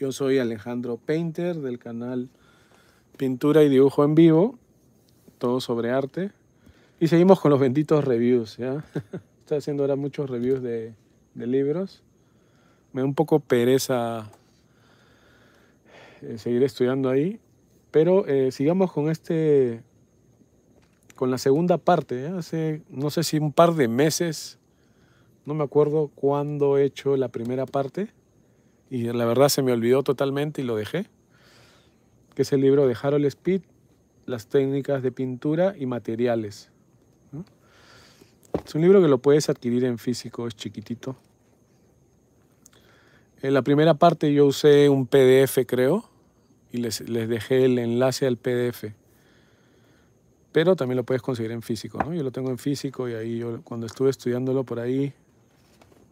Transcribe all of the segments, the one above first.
Yo soy Alejandro Painter del canal Pintura y Dibujo en Vivo, todo sobre arte. Y seguimos con los benditos reviews, ¿ya? Estoy haciendo ahora muchos reviews de, libros. Me da un poco pereza eh, seguir estudiando ahí, pero eh, sigamos con este, con la segunda parte. Hace, no sé si un par de meses, no me acuerdo cuándo he hecho la primera parte y la verdad se me olvidó totalmente y lo dejé, que es el libro de Harold Speed, Las técnicas de pintura y materiales. Es un libro que lo puedes adquirir en físico, es chiquitito. En la primera parte yo usé un PDF, creo, y les, les dejé el enlace al PDF. Pero también lo puedes conseguir en físico, Yo lo tengo en físico y ahí yo cuando estuve estudiándolo por ahí,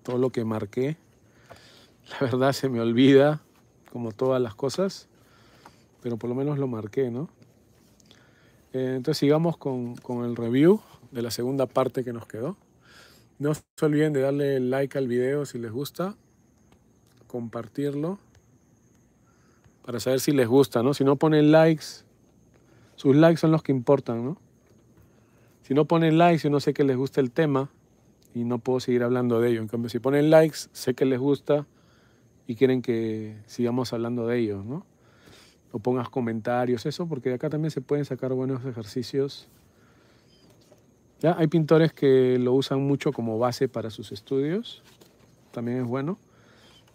todo lo que marqué, La verdad se me olvida, como todas las cosas, pero por lo menos lo marqué, ¿no? Eh, entonces sigamos con, el review de la segunda parte que nos quedó. No se olviden de darle like al video si les gusta, compartirlo para saber si les gusta, ¿no? Si no ponen likes, sus likes son los que importan, ¿no? Si no ponen likes, yo no sé que les gusta el tema y no puedo seguir hablando de ello. En cambio, si ponen likes, sé que les gusta y quieren que sigamos hablando de ellos, ¿no? O pongas comentarios, eso, porque de acá también se pueden sacar buenos ejercicios. ¿Ya? Hay pintores que lo usan mucho como base para sus estudios, también es bueno.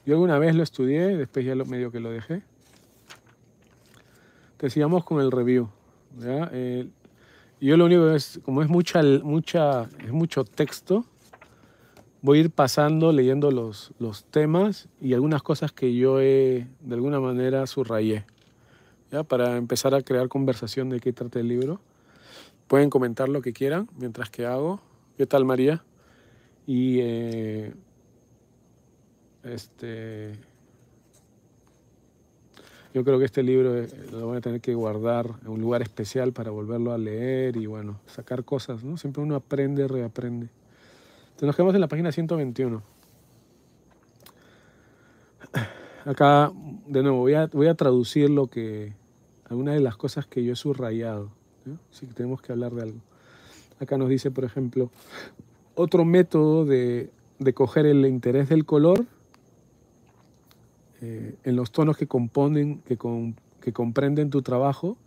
Yo alguna vez lo estudié, después ya lo, medio que lo dejé. Te sigamos con el review. ¿ya? Eh, yo lo único es, como es, mucha, mucha, es mucho texto, voy a ir pasando, leyendo los, temas y algunas cosas que yo he, de alguna manera, subrayé, ¿ya? para empezar a crear conversación de qué trata el libro. Pueden comentar lo que quieran mientras que hago. ¿Qué tal, María? Y eh, este, yo creo que este libro eh, lo voy a tener que guardar en un lugar especial para volverlo a leer y bueno, sacar cosas, ¿no? Siempre uno aprende, reaprende. Entonces nos quedamos en la página 121. Acá, de nuevo, voy a, traducir lo que, algunas de las cosas que yo he subrayado. así que tenemos que hablar de algo. Acá nos dice, por ejemplo, otro método de, de coger el interés del color eh, en los tonos que componen, que, con, que comprenden tu trabajo,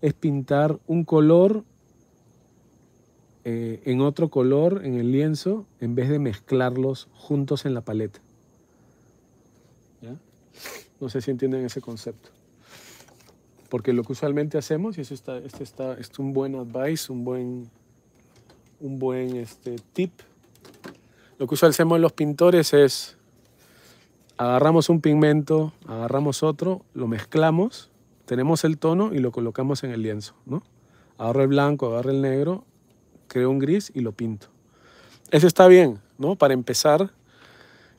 es pintar un color eh, en otro color en el lienzo en vez de mezclarlos juntos en la paleta. No sé si entienden ese concepto. Porque lo que usualmente hacemos, y eso está, este es este un buen advice, un buen, un buen este, tip, lo que usualmente hacemos los pintores es agarramos un pigmento, agarramos otro, lo mezclamos, tenemos el tono y lo colocamos en el lienzo, ¿no? Agarro el blanco, agarro el negro creo un gris y lo pinto. Eso está bien, ¿no? Para empezar,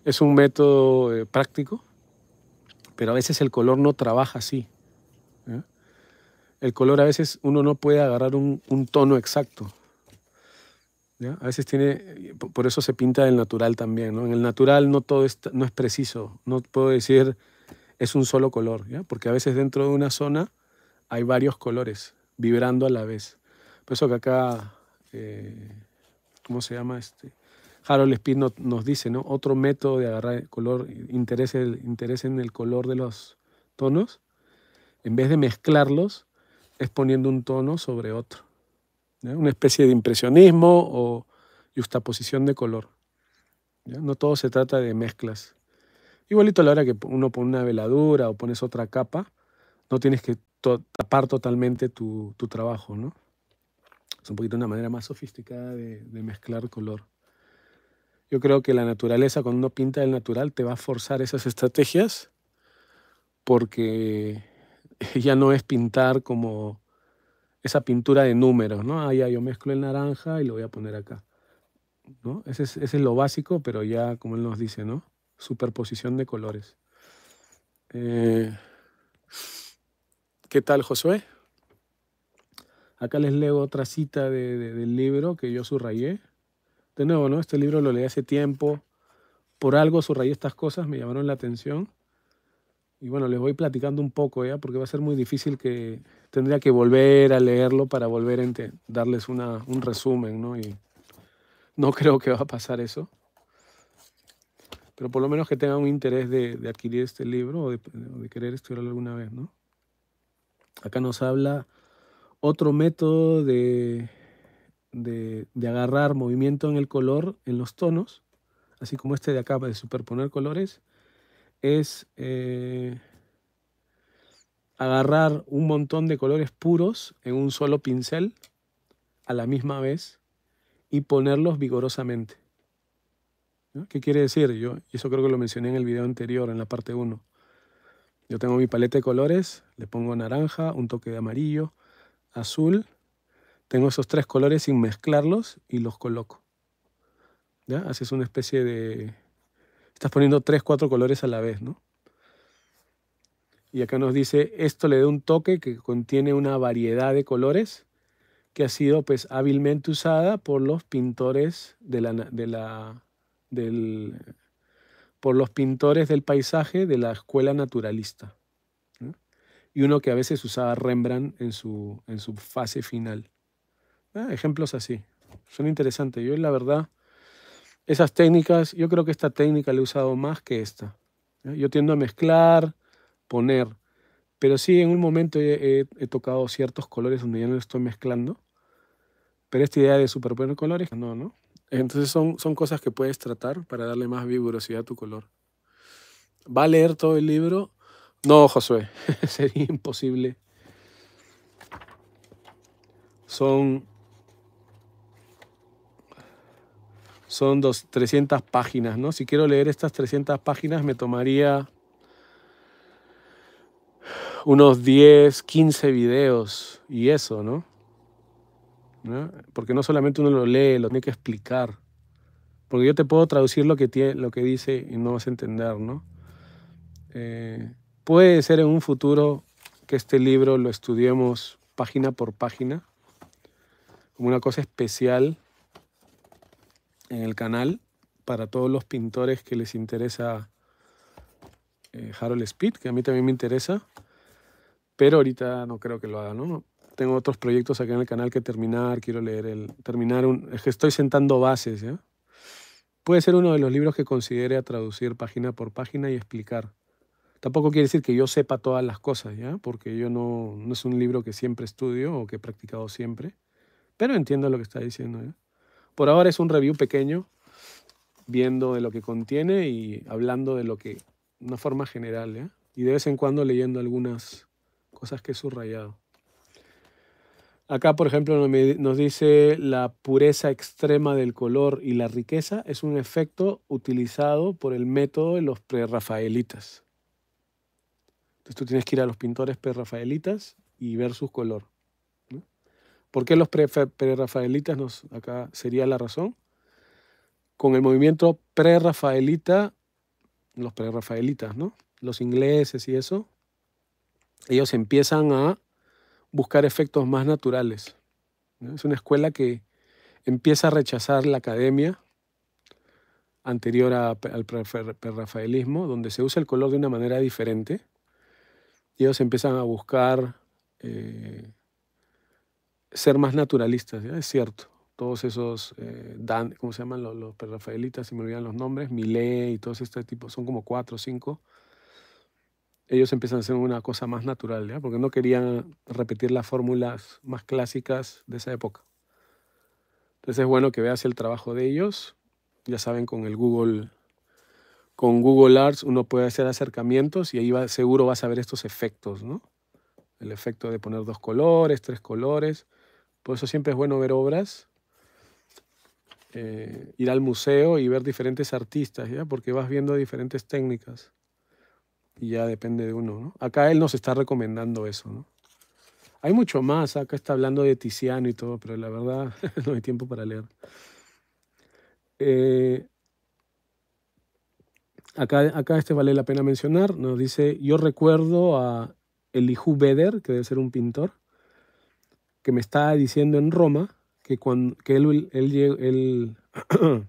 es un método eh, práctico, pero a veces el color no trabaja así. ¿eh? El color a veces uno no puede agarrar un, tono exacto. A veces tiene, por eso se pinta el natural también, ¿no? En el natural no todo es, no es preciso, no puedo decir es un solo color, ¿ya? Porque a veces dentro de una zona hay varios colores vibrando a la vez. Por eso que acá este, ¿cómo se llama? Este, Harold Speed nos dice, ¿no? Otro método de agarrar el color, interés, el, en el color de los tonos, en vez de mezclarlos, es poniendo un tono sobre otro. Una especie de impresionismo o justaposición de color. No todo se trata de mezclas. Igualito a la hora que uno pone una veladura o pones otra capa, no tienes que tapar totalmente tu trabajo, ¿no? es un poquito una manera más sofisticada de, mezclar color. Yo creo que la naturaleza, cuando uno pinta el natural, te va a forzar esas estrategias porque ya no es pintar como esa pintura de números, ¿no? Ah, ya yo mezclo el naranja y lo voy a poner acá, ¿no? Ese es, lo básico, pero ya, como él nos dice, ¿no? Superposición de colores. Eh, ¿Qué tal, Josué? Acá les leo otra cita de, del libro que yo subrayé. De nuevo, ¿no? Este libro lo leí hace tiempo. Por algo subrayé estas cosas, me llamaron la atención. Y bueno, les voy platicando un poco ya, porque va a ser muy difícil que tendría que volver a leerlo para volver a darles una, un resumen, ¿no? Y no creo que va a pasar eso. Pero por lo menos que tengan un interés de, de adquirir este libro o de, de querer estudiarlo alguna vez, ¿no? Acá nos habla otro método de, agarrar movimiento en el color, en los tonos, así como este de acá de superponer colores, es eh, agarrar un montón de colores puros en un solo pincel a la misma vez y ponerlos vigorosamente. ¿Qué quiere decir? Yo eso creo que lo mencioné en el video anterior, en la parte 1. Yo tengo mi paleta de colores, le pongo naranja, un toque de amarillo, azul, tengo esos tres colores sin mezclarlos y los coloco. ¿Ya? Haces una especie de... Estás poniendo tres, cuatro colores a la vez, ¿no? Y acá nos dice, esto le da un toque que contiene una variedad de colores que ha sido pues hábilmente usada por los pintores de de la, por los pintores del paisaje de la escuela naturalista y uno que a veces usaba Rembrandt en su, en su fase final. Ah, ejemplos así. Son interesantes. Yo, la verdad, esas técnicas, yo creo que esta técnica la he usado más que esta. Yo tiendo a mezclar, poner, pero sí en un momento he, tocado ciertos colores donde ya no los estoy mezclando. Pero esta idea de superponer colores, no, ¿no? Entonces son, son cosas que puedes tratar para darle más vigorosidad a tu color. Va a leer todo el libro no, Josué, sería imposible. Son, son dos, 300 páginas, ¿no? Si quiero leer estas 300 páginas me tomaría unos 10, 15 videos y eso, ¿no? Porque no solamente uno lo lee, lo tiene que explicar. Porque yo te puedo traducir lo que, tiene, lo que dice y no vas a entender, ¿no? Eh, Puede ser en un futuro que este libro lo estudiemos página por página, como una cosa especial en el canal para todos los pintores que les interesa eh, Harold Speed, que a mí también me interesa, pero ahorita no creo que lo haga, ¿no? Tengo otros proyectos acá en el canal que terminar, quiero leer el... Terminar un... estoy sentando bases, ¿eh? Puede ser uno de los libros que considere a traducir página por página y explicar Tampoco quiere decir que yo sepa todas las cosas, ¿ya? Porque yo no, no es un libro que siempre estudio o que he practicado siempre, pero entiendo lo que está diciendo, Por ahora es un review pequeño, viendo de lo que contiene y hablando de lo que, de una forma general, Y de vez en cuando leyendo algunas cosas que he subrayado. Acá, por ejemplo, nos dice la pureza extrema del color y la riqueza es un efecto utilizado por el método de los prerrafaelitas. Entonces tú tienes que ir a los pintores prerrafaelitas y ver sus color. ¿Por qué los prerrafaelitas nos acá sería la razón? Con el movimiento prerrafaelita, los prerrafaelitas, ¿no? Los ingleses y eso, ellos empiezan a buscar efectos más naturales. Es una escuela que empieza a rechazar la academia anterior al prerrafaelismo, donde se usa el color de una manera diferente ellos empiezan a buscar eh, ser más naturalistas, ¿ya? es cierto. Todos esos, eh, Dan, ¿cómo se llaman los, los perrafaelitas? Si me olvidan los nombres, Milé y todos este tipo, son como cuatro o cinco. Ellos empiezan a hacer una cosa más natural, ¿ya? porque no querían repetir las fórmulas más clásicas de esa época. Entonces es bueno que veas el trabajo de ellos, ya saben, con el Google con Google Arts uno puede hacer acercamientos y ahí va, seguro vas a ver estos efectos, ¿no? El efecto de poner dos colores, tres colores. Por eso siempre es bueno ver obras, eh, ir al museo y ver diferentes artistas, ¿ya? Porque vas viendo diferentes técnicas y ya depende de uno, ¿no? Acá él nos está recomendando eso, ¿no? Hay mucho más, acá está hablando de Tiziano y todo, pero la verdad no hay tiempo para leer. Eh, Acá, este vale la pena mencionar, nos dice, yo recuerdo a Elihu Beder, que debe ser un pintor, que me está diciendo en Roma que, cuando, él, él,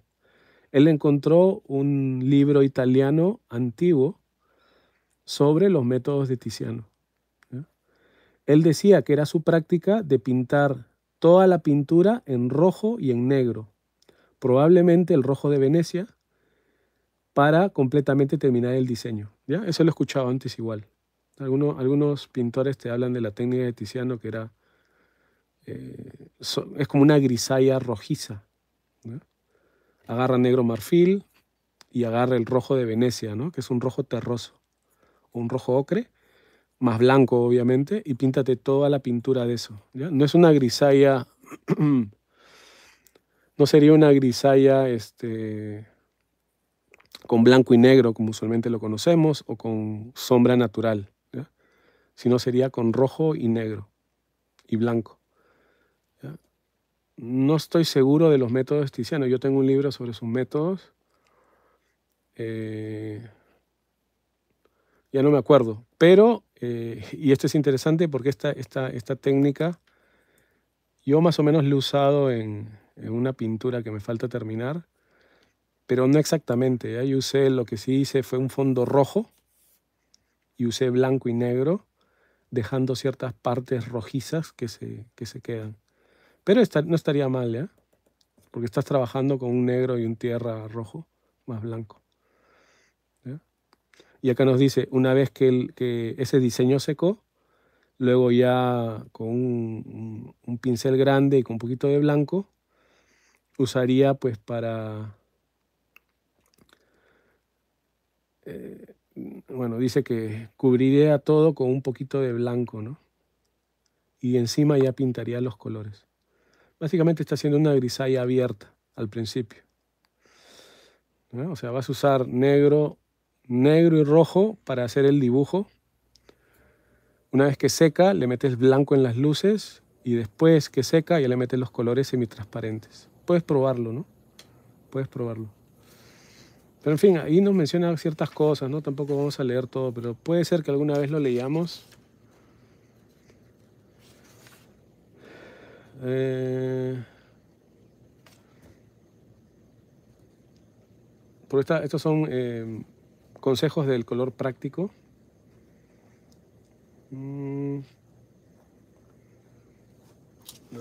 él, encontró un libro italiano antiguo sobre los métodos de Tiziano. Él decía que era su práctica de pintar toda la pintura en rojo y en negro, probablemente el rojo de Venecia, para completamente terminar el diseño. ¿ya? Eso lo he escuchado antes igual. Algunos, algunos pintores te hablan de la técnica de Tiziano que era, eh, es como una grisalla rojiza. Agarra negro marfil y agarra el rojo de Venecia, ¿no? que es un rojo terroso, un rojo ocre, más blanco obviamente, y píntate toda la pintura de eso. No es una grisalla, no sería una grisalla... Este, con blanco y negro, como usualmente lo conocemos, o con sombra natural, Si no, sería con rojo y negro y blanco. No estoy seguro de los métodos tizianos. Yo tengo un libro sobre sus métodos. Eh, ya no me acuerdo, pero, eh, y esto es interesante porque esta, esta, esta técnica yo más o menos la he usado en una pintura que me falta terminar pero no exactamente. ¿eh? yo usé lo que sí hice fue un fondo rojo y usé blanco y negro, dejando ciertas partes rojizas que se, se quedan. Pero no estaría mal, ¿eh? porque estás trabajando con un negro y un tierra rojo más blanco. ¿eh? Y acá nos dice, una vez que, el, que ese diseño secó, luego ya con un pincel grande y con un poquito de blanco, usaría pues para Eh, bueno, dice que cubriría todo con un poquito de blanco, ¿no? Y encima ya pintaría los colores. Básicamente está haciendo una grisalla abierta al principio. ¿No? O sea, vas a usar negro, negro y rojo para hacer el dibujo. Una vez que seca, le metes blanco en las luces y después que seca ya le metes los colores semitransparentes. Puedes probarlo, ¿no? Puedes probarlo. Pero en fin, ahí nos menciona ciertas cosas, ¿no? Tampoco vamos a leer todo, pero puede ser que alguna vez lo leyamos. Eh, por estos son eh, consejos del color práctico. Mm.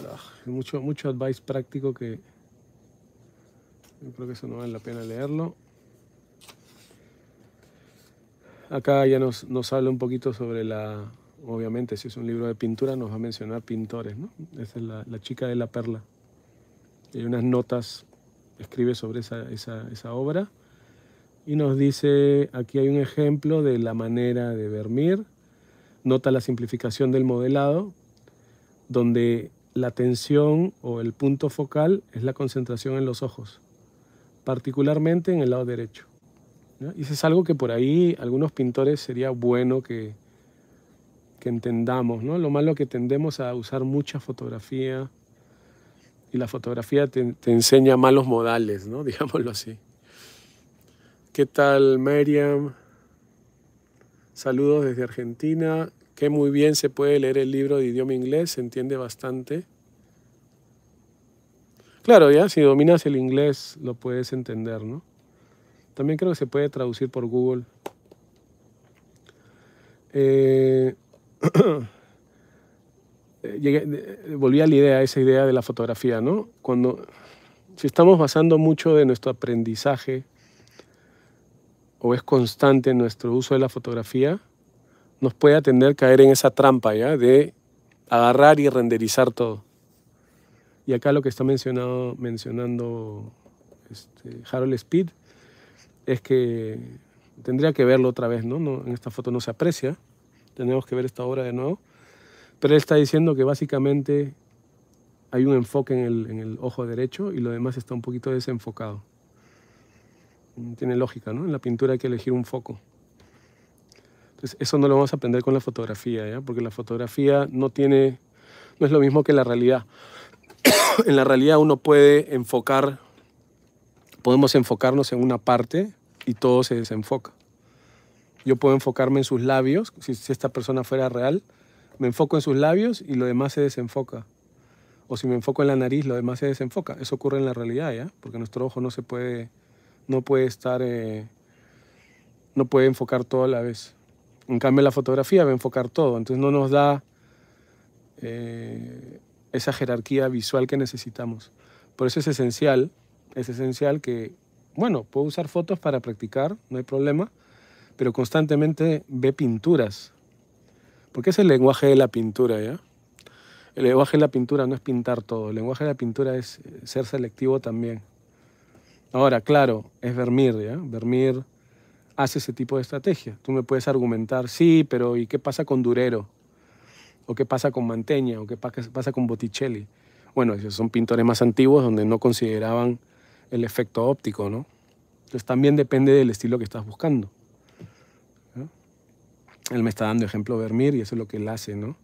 Ah, mucho, mucho advice práctico que creo que eso no vale la pena leerlo. Acá ya nos, habla un poquito sobre la, obviamente, si es un libro de pintura, nos va a mencionar pintores, ¿no? Esa es la, chica de la perla. Hay unas notas, escribe sobre esa, esa, obra y nos dice, aquí hay un ejemplo de la manera de vermir, nota la simplificación del modelado, donde la tensión o el punto focal es la concentración en los ojos, particularmente en el lado derecho. Y eso es algo que por ahí algunos pintores sería bueno que, entendamos, ¿no? Lo malo que tendemos a usar mucha fotografía y la fotografía te, enseña malos modales, ¿no? Digámoslo así. ¿Qué tal, Miriam? Saludos desde Argentina. ¿Qué muy bien se puede leer el libro de idioma inglés, se entiende bastante. Claro, ya si dominas el inglés lo puedes entender, ¿no? También creo que se puede traducir por Google. Eh, eh, eh, volví a la idea, a esa idea de la fotografía, ¿no? Cuando, si estamos basando mucho de nuestro aprendizaje o es constante nuestro uso de la fotografía, nos puede atender caer en esa trampa ya de agarrar y renderizar todo. Y acá lo que está mencionado, mencionando este, Harold Speed es que tendría que verlo otra vez, ¿no? En esta foto no se aprecia, tenemos que ver esta obra de nuevo, pero él está diciendo que básicamente hay un enfoque en el, ojo derecho y lo demás está un poquito desenfocado. Tiene lógica, ¿no? En la pintura hay que elegir un foco. Entonces, eso no lo vamos a aprender con la fotografía, ¿ya? Porque la fotografía no tiene, no es lo mismo que la realidad. en la realidad uno puede enfocar podemos enfocarnos en una parte y todo se desenfoca. Yo puedo enfocarme en sus labios, si, esta persona fuera real, me enfoco en sus labios y lo demás se desenfoca. O si me enfoco en la nariz, lo demás se desenfoca. Eso ocurre en la realidad, ¿ya? Porque nuestro ojo no se puede, no puede estar, eh, no puede enfocar todo a la vez. En cambio, la fotografía va a enfocar todo, entonces no nos da eh, esa jerarquía visual que necesitamos. Por eso es esencial es esencial que, bueno, puedo usar fotos para practicar, no hay problema, pero constantemente ve pinturas, porque es el lenguaje de la pintura, ¿ya? El lenguaje de la pintura no es pintar todo, el lenguaje de la pintura es eh, ser selectivo también. Ahora, claro, es Vermeer, ¿ya? Vermeer hace ese tipo de estrategia. Tú me puedes argumentar, sí, pero ¿y qué pasa con Durero? ¿O qué pasa con Manteña? ¿O qué pasa con Botticelli? Bueno, esos son pintores más antiguos donde no consideraban el efecto óptico, ¿no? Entonces también depende del estilo que estás buscando. Él me está dando ejemplo Vermeer y eso es lo que él hace, ¿no?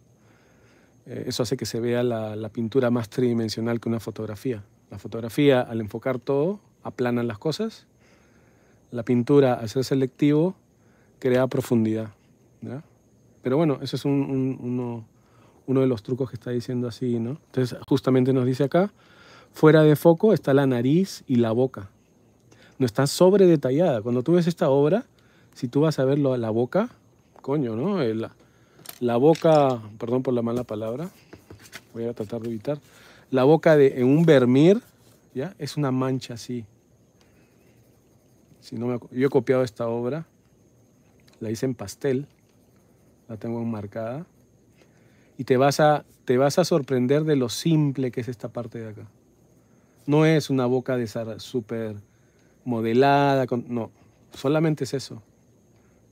Eh, eso hace que se vea la, pintura más tridimensional que una fotografía. La fotografía, al enfocar todo, aplana las cosas. La pintura, al ser selectivo, crea profundidad. Pero bueno, eso es uno, uno de los trucos que está diciendo así, ¿no? Entonces, justamente nos dice acá, Fuera de foco está la nariz y la boca. No está sobre detallada. Cuando tú ves esta obra, si tú vas a verlo a la boca, coño, ¿no? Eh, la, boca, perdón por la mala palabra, voy a tratar de evitar. La boca de en un vermir, ¿ya? Es una mancha así. Si no me, yo he copiado esta obra, la hice en pastel, la tengo enmarcada. Y te vas, a, te vas a sorprender de lo simple que es esta parte de acá. No es una boca de súper modelada, no, solamente es eso.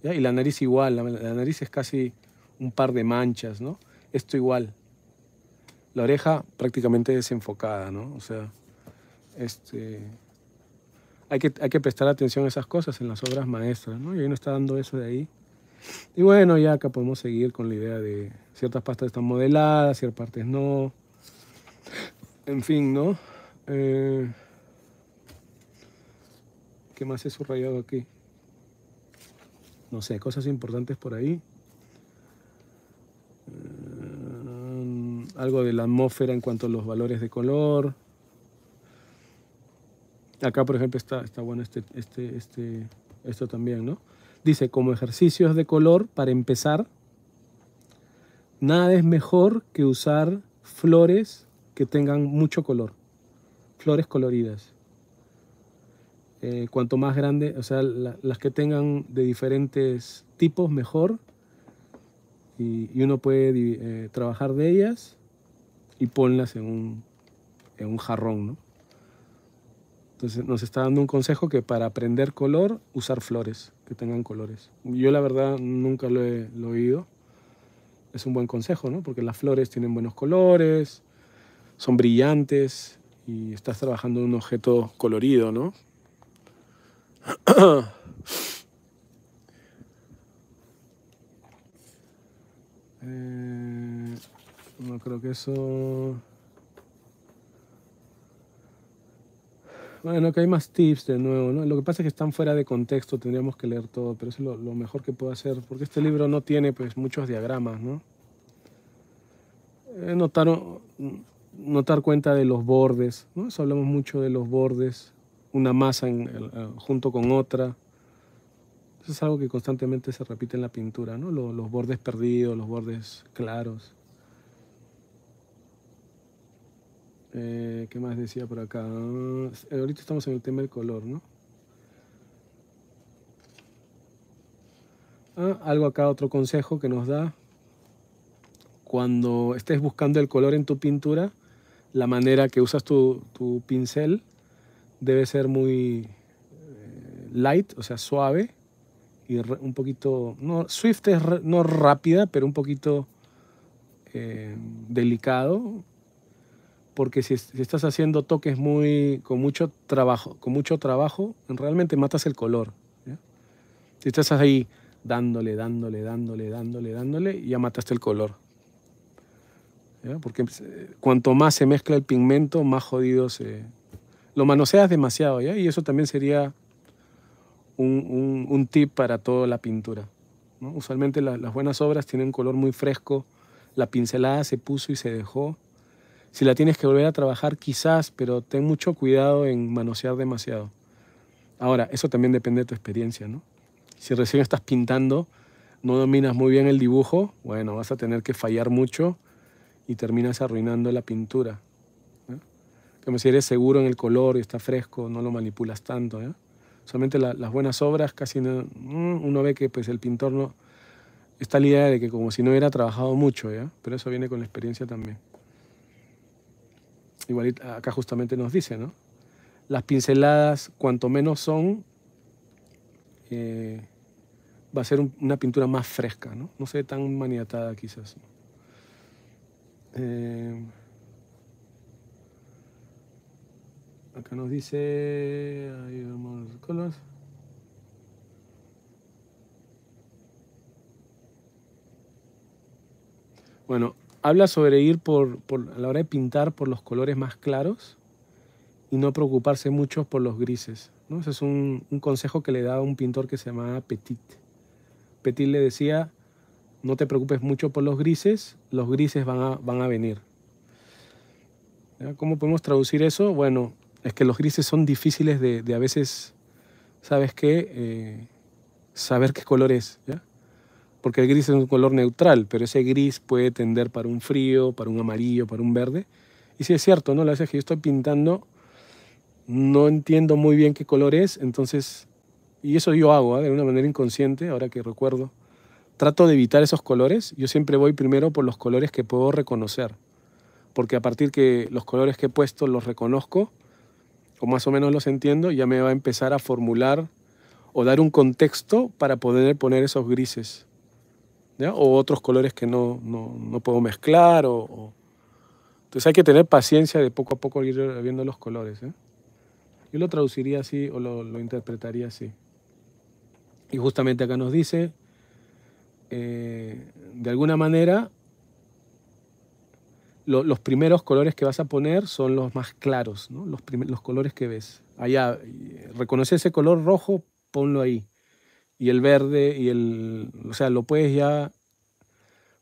Y la nariz igual, la, nariz es casi un par de manchas, ¿no? Esto igual. La oreja prácticamente desenfocada, ¿no? O sea, este, hay, que, hay que prestar atención a esas cosas en las obras maestras, ¿no? Y ahí no está dando eso de ahí. Y bueno, ya acá podemos seguir con la idea de ciertas pastas están modeladas, ciertas partes no. En fin, ¿no? Eh, ¿Qué más he subrayado aquí? No sé, cosas importantes por ahí. Eh, algo de la atmósfera en cuanto a los valores de color. Acá, por ejemplo, está, está bueno este, este, este, esto también, ¿no? Dice, como ejercicios de color, para empezar, nada es mejor que usar flores que tengan mucho color flores coloridas. Eh, cuanto más grande, o sea, las que tengan de diferentes tipos, mejor. Y, uno puede eh, trabajar de ellas y ponlas en un, jarrón, ¿no? Entonces nos está dando un consejo que para aprender color, usar flores, que tengan colores. Yo la verdad nunca lo he, lo he oído. Es un buen consejo, ¿no? Porque las flores tienen buenos colores, son brillantes, y estás trabajando en un objeto colorido, ¿no? Eh, no creo que eso... Bueno, que hay más tips de nuevo, ¿no? Lo que pasa es que están fuera de contexto, tendríamos que leer todo, pero eso es lo, mejor que puedo hacer, porque este libro no tiene pues muchos diagramas, ¿no? Eh, notaron... Notar cuenta de los bordes, ¿no? Eso hablamos mucho de los bordes, una masa eh, junto con otra. Eso es algo que constantemente se repite en la pintura, ¿no? Los, bordes perdidos, los bordes claros. Eh, ¿Qué más decía por acá? Ah, eh, ahorita estamos en el tema del color, ¿no? Ah, algo acá, otro consejo que nos da. Cuando estés buscando el color en tu pintura, la manera que usas tu, pincel debe ser muy eh, light, o sea, suave y un poquito, no, Swift es no rápida, pero un poquito eh, delicado, porque si, estás haciendo toques muy, con mucho trabajo, con mucho trabajo, realmente matas el color. Si estás ahí dándole, dándole, dándole, dándole, dándole, ya mataste el color. Porque pues, eh, cuanto más se mezcla el pigmento, más jodido se... Lo manoseas demasiado, ¿ya? Y eso también sería un, tip para toda la pintura. Usualmente las buenas obras tienen color muy fresco, la pincelada se puso y se dejó. Si la tienes que volver a trabajar, quizás, pero ten mucho cuidado en manosear demasiado. Ahora, eso también depende de tu experiencia, ¿no? Si recién estás pintando, no dominas muy bien el dibujo, bueno, vas a tener que fallar mucho y terminas arruinando la pintura. Como si eres seguro en el color y está fresco, no lo manipulas tanto. Solamente las buenas obras casi mm, uno ve que pues, el pintor no... Está la idea de que como si no hubiera trabajado mucho, ¿ya? pero eso viene con la experiencia también. Igual acá justamente nos dice, ¿no? Las pinceladas, cuanto menos son, eh, va a ser una pintura más fresca, ¿no? No se ve tan maniatada quizás. Eh, acá nos dice. Bueno, habla sobre ir por, a la hora de pintar por los colores más claros y no preocuparse mucho por los grises. ¿no? Ese es un, consejo que le da un pintor que se llama Petit. Petit le decía, no te preocupes mucho por los grises, los grises van a, van a venir. ¿Cómo podemos traducir eso? Bueno, es que los grises son difíciles de, a veces, ¿sabes qué? Eh, saber qué color es, Porque el gris es un color neutral, pero ese gris puede tender para un frío, para un amarillo, para un verde. Y si es cierto, ¿no? La es que yo estoy pintando, no entiendo muy bien qué color es, entonces, y eso yo hago ¿eh? de una manera inconsciente, ahora que recuerdo, trato de evitar esos colores. Yo siempre voy primero por los colores que puedo reconocer, porque a partir que los colores que he puesto los reconozco, o más o menos los entiendo, ya me va a empezar a formular o dar un contexto para poder poner esos grises. O otros colores que no, puedo mezclar. Entonces hay que tener paciencia de poco a poco ir viendo los colores. ¿eh? Yo lo traduciría así o lo, lo interpretaría así. Y justamente acá nos dice, eh, de alguna manera, los primeros colores que vas a poner son los más claros, los, los colores que ves. Allá, reconoce ese color rojo, ponlo ahí. Y el verde, y el. O sea, lo puedes ya.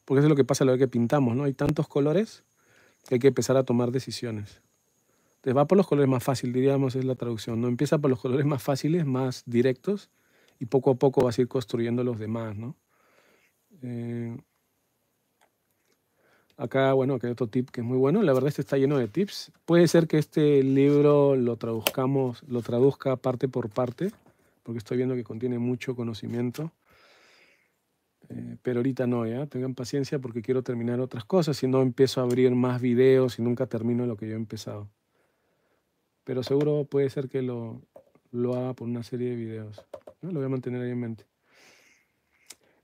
Porque es lo que pasa a la hora que pintamos, ¿no? Hay tantos colores que hay que empezar a tomar decisiones. Entonces va por los colores más fáciles, diríamos, es la traducción. No empieza por los colores más fáciles, más directos, y poco a poco vas a ir construyendo los demás, ¿no? Eh, acá, bueno, que hay otro tip que es muy bueno. La verdad, este está lleno de tips. Puede ser que este libro lo traduzcamos, lo traduzca parte por parte, porque estoy viendo que contiene mucho conocimiento. Eh, pero ahorita no, ya. Tengan paciencia porque quiero terminar otras cosas. Si no, empiezo a abrir más videos y nunca termino lo que yo he empezado. Pero seguro puede ser que lo, lo haga por una serie de videos. Lo voy a mantener ahí en mente.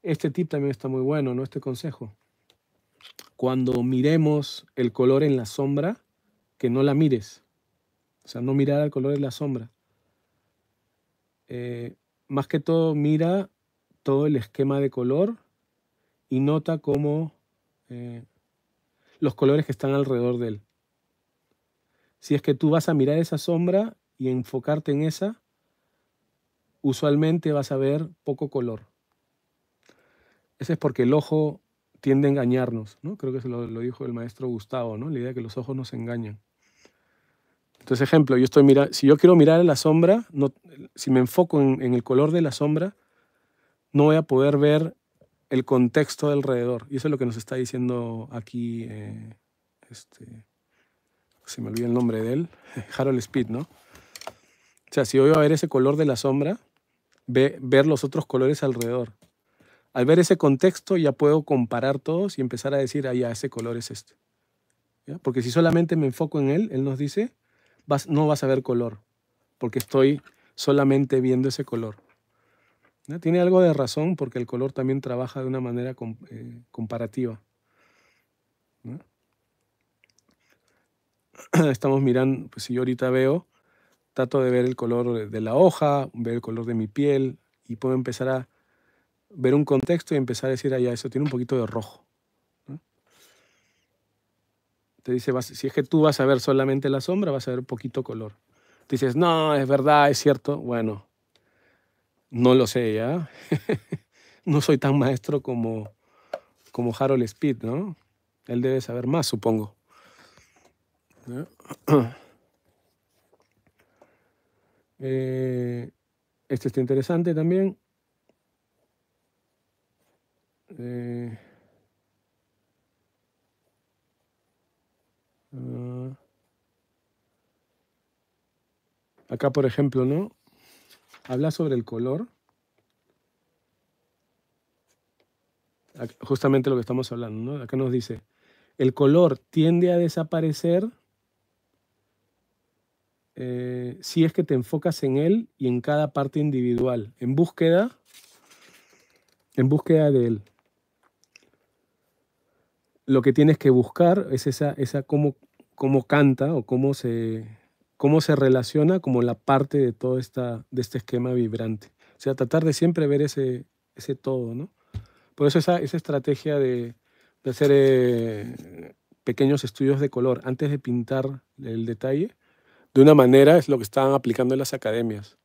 Este tip también está muy bueno, ¿no? Este consejo. Cuando miremos el color en la sombra, que no la mires. O sea, no mirar al color en la sombra. Eh, más que todo, mira todo el esquema de color y nota cómo eh, los colores que están alrededor de él. Si es que tú vas a mirar esa sombra y enfocarte en esa, usualmente vas a ver poco color. Ese es porque el ojo tiende a engañarnos, ¿no? Creo que se lo, dijo el maestro Gustavo, ¿no? La idea de que los ojos nos engañan. Entonces, ejemplo, yo estoy mira, si yo quiero mirar a la sombra, si me enfoco en, el color de la sombra, no voy a poder ver el contexto alrededor. Y eso es lo que nos está diciendo aquí, eh, este, se me olvida el nombre de él, Harold Speed, ¿no? O sea, si yo voy a ver ese color de la sombra, ver los otros colores alrededor. Al ver ese contexto ya puedo comparar todos y empezar a decir, ah, ya, ese color es este. Porque si solamente me enfoco en él, él nos dice, vas, no vas a ver color, porque estoy solamente viendo ese color. Tiene algo de razón porque el color también trabaja de una manera eh, comparativa. Estamos mirando, pues si yo ahorita veo, trato de ver el color de la hoja, ver el color de mi piel y puedo empezar a ver un contexto y empezar a decir, allá, ah, eso tiene un poquito de rojo. Te dice, si es que tú vas a ver solamente la sombra, vas a ver poquito color. dices, no, es verdad, es cierto. Bueno, no lo sé ya. no soy tan maestro como, como Harold Speed, ¿no? Él debe saber más, supongo. Eh, este está interesante también. Eh, ah, acá, por ejemplo, ¿no? Habla sobre el color. Justamente lo que estamos hablando, ¿no? Acá nos dice, el color tiende a desaparecer eh, si es que te enfocas en él y en cada parte individual, en búsqueda, en búsqueda de él lo que tienes que buscar es esa, esa cómo, cómo canta o cómo se, cómo se relaciona como la parte de todo esta, de este esquema vibrante. O sea, tratar de siempre ver ese, ese todo, ¿no? Por eso esa, estrategia de, hacer eh, pequeños estudios de color antes de pintar el detalle, de una manera es lo que están aplicando en las academias.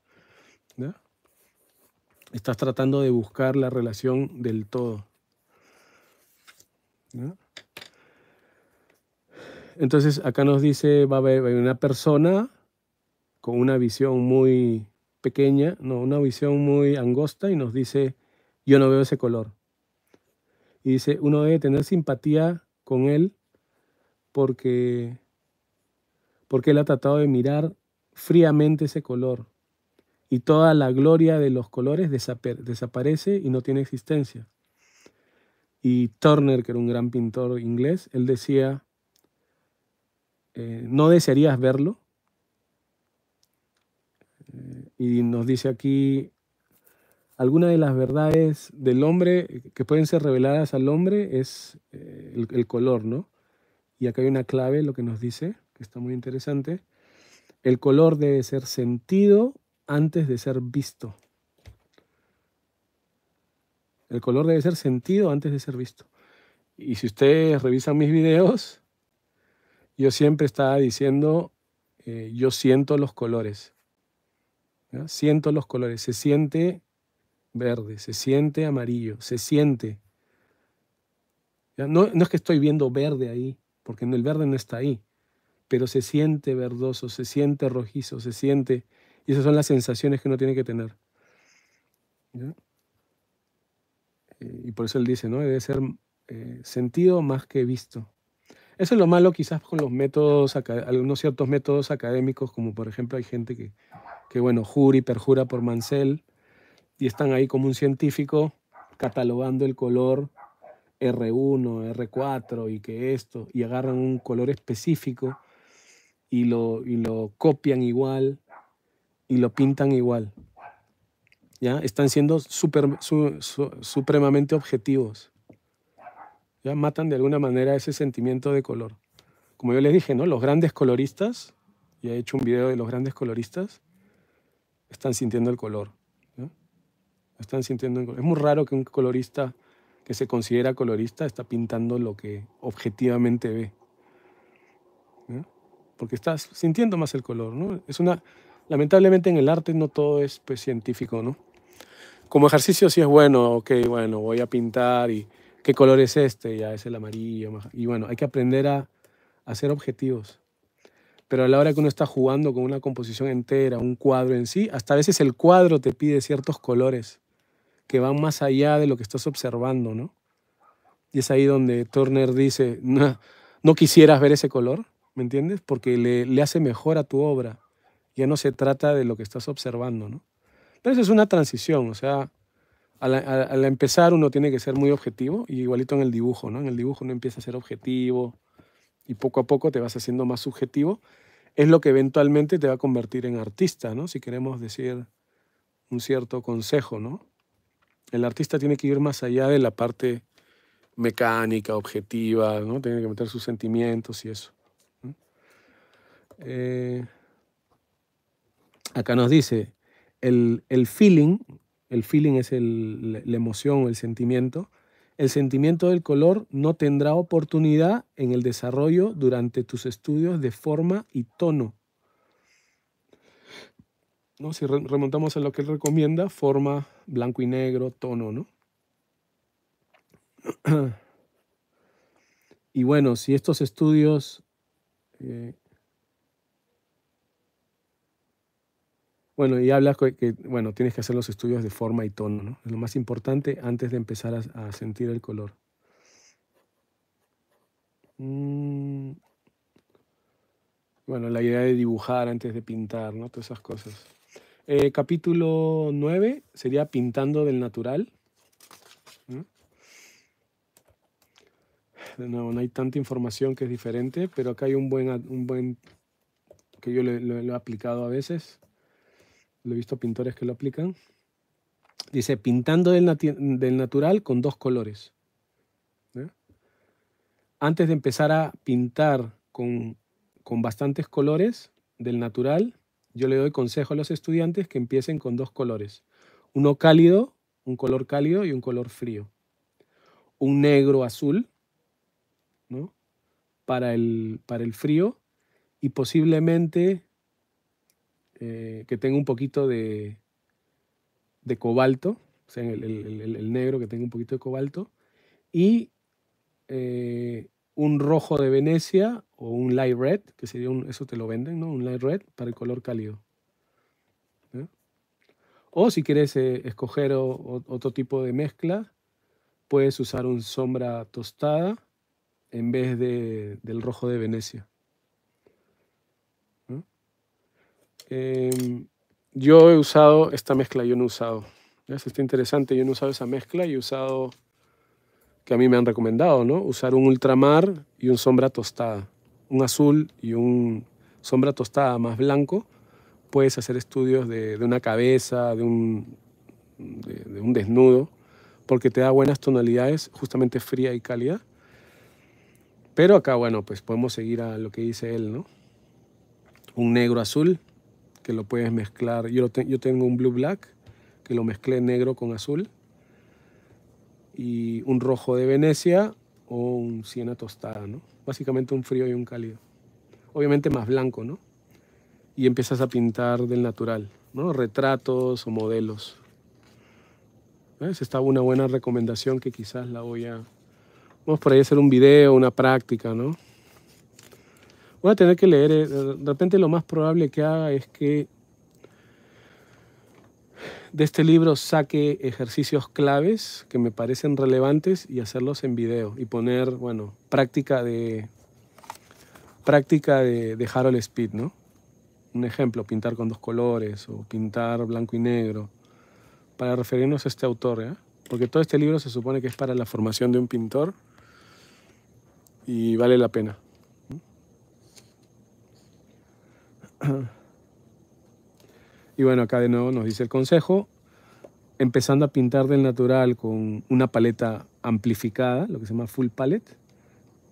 ¿no? Estás tratando de buscar la relación del todo. ¿no? Entonces acá nos dice, va a haber una persona con una visión muy pequeña, no, una visión muy angosta y nos dice, yo no veo ese color. Y dice, uno debe tener simpatía con él porque, porque él ha tratado de mirar fríamente ese color y toda la gloria de los colores desaparece y no tiene existencia. Y Turner, que era un gran pintor inglés, él decía, eh, no desearías verlo? Eh, y nos dice aquí, alguna de las verdades del hombre que pueden ser reveladas al hombre es eh, el, el, color, ¿no? Y acá hay una clave, lo que nos dice, que está muy interesante. El color debe ser sentido antes de ser visto. El color debe ser sentido antes de ser visto. Y si ustedes revisan mis videos, yo siempre estaba diciendo, eh, yo siento los colores. Siento los colores. Se siente verde, se siente amarillo, se siente. No, es que estoy viendo verde ahí, porque el verde no está ahí, pero se siente verdoso, se siente rojizo, se siente... Y esas son las sensaciones que uno tiene que tener. Eh, y por eso él dice, ¿no? Debe ser eh, sentido más que visto. Eso es lo malo quizás con los métodos, algunos ciertos métodos académicos, como por ejemplo hay gente que, bueno, jura y perjura por Mansell y están ahí como un científico catalogando el color R1, R4 y que esto, y agarran un color específico y lo, lo copian igual y lo pintan igual. ¿Ya? Están siendo supremamente objetivos ya matan de alguna manera ese sentimiento de color. Como yo les dije, ¿no? los grandes coloristas, ya he hecho un video de los grandes coloristas, están sintiendo el color. Están sintiendo Es muy raro que un colorista que se considera colorista está pintando lo que objetivamente ve. Porque estás sintiendo más el color. ¿no? Es una, lamentablemente en el arte no todo es pues, científico. ¿no? Como ejercicio sí es bueno, ok, bueno, voy a pintar y ¿qué color es este? Ya es el amarillo. Y bueno, hay que aprender a, hacer ser objetivos. Pero a la hora que uno está jugando con una composición entera, un cuadro en sí, hasta a veces el cuadro te pide ciertos colores que van más allá de lo que estás observando, ¿no? Y es ahí donde Turner dice, no, quisieras ver ese color, ¿me entiendes? Porque le, le, hace mejor a tu obra. Ya no se trata de lo que estás observando, ¿no? Pero eso es una transición, o sea, al, empezar uno tiene que ser muy objetivo, y igualito en el dibujo, ¿no? En el dibujo uno empieza a ser objetivo y poco a poco te vas haciendo más subjetivo. Es lo que eventualmente te va a convertir en artista, ¿no? Si queremos decir un cierto consejo, ¿no? El artista tiene que ir más allá de la parte mecánica, objetiva, ¿no? Tiene que meter sus sentimientos y eso. Eh, acá nos dice, el, el feeling el feeling es la emoción, el sentimiento. El sentimiento del color no tendrá oportunidad en el desarrollo durante tus estudios de forma y tono. ¿No? Si remontamos a lo que él recomienda, forma, blanco y negro, tono, ¿no? Y bueno, si estos estudios eh, Bueno, y hablas que, bueno, tienes que hacer los estudios de forma y tono, ¿no? Es lo más importante antes de empezar a, sentir el color. Mm. Bueno, la idea de dibujar antes de pintar, ¿no? Todas esas cosas. Eh, capítulo 9 sería pintando del natural. ¿Mm? De nuevo, no hay tanta información que es diferente, pero acá hay un buen, un buen que yo lo he aplicado a veces. Lo he visto pintores que lo aplican. Dice, pintando del, natural con dos colores. Antes de empezar a pintar con, bastantes colores del natural, yo le doy consejo a los estudiantes que empiecen con dos colores. Uno cálido, un color cálido y un color frío. Un negro azul, Para el, para el frío y posiblemente eh, que tenga un poquito de, de cobalto, o sea, el, negro que tenga un poquito de cobalto, y eh, un rojo de Venecia o un light red, que sería un, eso te lo venden, ¿no? Un light red para el color cálido. O si quieres eh, escoger otro tipo de mezcla, puedes usar un sombra tostada en vez del rojo de Venecia. Em, yo he usado esta mezcla, yo no he usado. ¿Ves? Está interesante, yo no he usado esa mezcla, y he usado, que a mí me han recomendado, ¿no? Usar un ultramar y un sombra tostada. Un azul y un sombra tostada más blanco. Puedes hacer estudios de, una cabeza, de un, de, de un desnudo, porque te da buenas tonalidades, justamente fría y cálida. Pero acá, bueno, pues podemos seguir a lo que dice él, ¿no? Un negro azul que lo puedes mezclar. Yo, tengo un blue black que lo mezclé negro con azul y un rojo de Venecia o un siena tostada, ¿no? Básicamente un frío y un cálido. Obviamente más blanco, ¿no? Y empiezas a pintar del natural, ¿no? Retratos o modelos. ¿Ves? es una buena recomendación que quizás la voy a... Vamos por ahí a hacer un video, una práctica, ¿no? voy a tener que leer, eh, de repente lo más probable que haga es que de este libro saque ejercicios claves que me parecen relevantes y hacerlos en video y poner, bueno, práctica de práctica de, Harold Speed, ¿no? Un ejemplo, pintar con dos colores o pintar blanco y negro, para referirnos a este autor, ¿eh? porque todo este libro se supone que es para la formación de un pintor y vale la pena. Y bueno, acá de nuevo nos dice el consejo, empezando a pintar del natural con una paleta amplificada, lo que se llama full palette,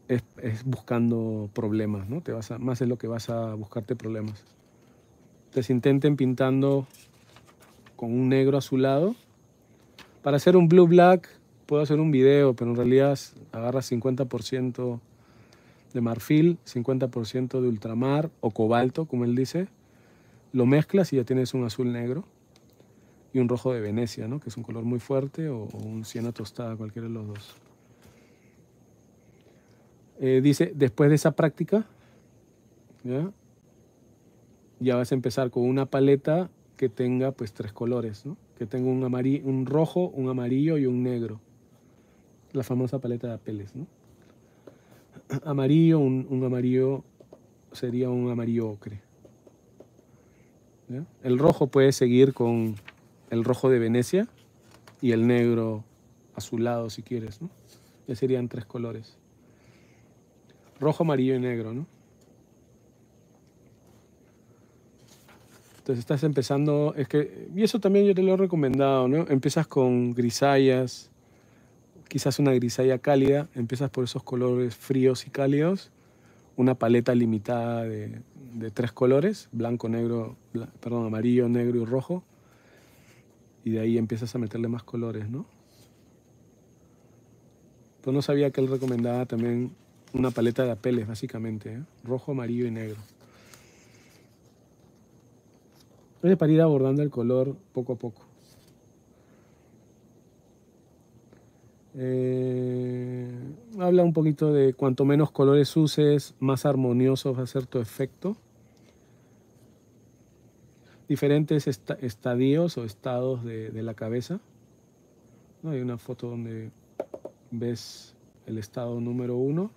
es, buscando problemas, ¿no? Te vas más es lo que vas a buscarte problemas. Entonces intenten pintando con un negro azulado. Para hacer un blue black puedo hacer un video, pero en realidad agarra 50% de marfil, 50% de ultramar o cobalto, como él dice. Lo mezclas y ya tienes un azul negro y un rojo de Venecia, ¿no? que es un color muy fuerte, o, un siena tostada, cualquiera de los dos. Eh, dice, después de esa práctica, ¿ya? vas a empezar con una paleta que tenga pues tres colores, ¿no? que tenga un, amarillo, un rojo, un amarillo y un negro. La famosa paleta de Apeles. ¿no? amarillo, un, amarillo sería un amarillo ocre. El rojo puede seguir con el rojo de Venecia y el negro azulado si quieres. Ya serían tres colores. Rojo, amarillo y negro. ¿no? Entonces estás empezando, es que, y eso también yo te lo he recomendado, Empiezas con grisallas, quizás una grisalla cálida, empiezas por esos colores fríos y cálidos, una paleta limitada de, tres colores, blanco, negro, perdón, amarillo, negro y rojo, y de ahí empiezas a meterle más colores, ¿no? no sabía que él recomendaba también una paleta de apeles, básicamente, ¿eh? rojo, amarillo y negro. Es para ir abordando el color poco a poco. Eh, habla un poquito de cuanto menos colores uses, más armonioso va a ser tu efecto. Diferentes estadios o estados de, la cabeza. Hay una foto donde ves el estado número uno.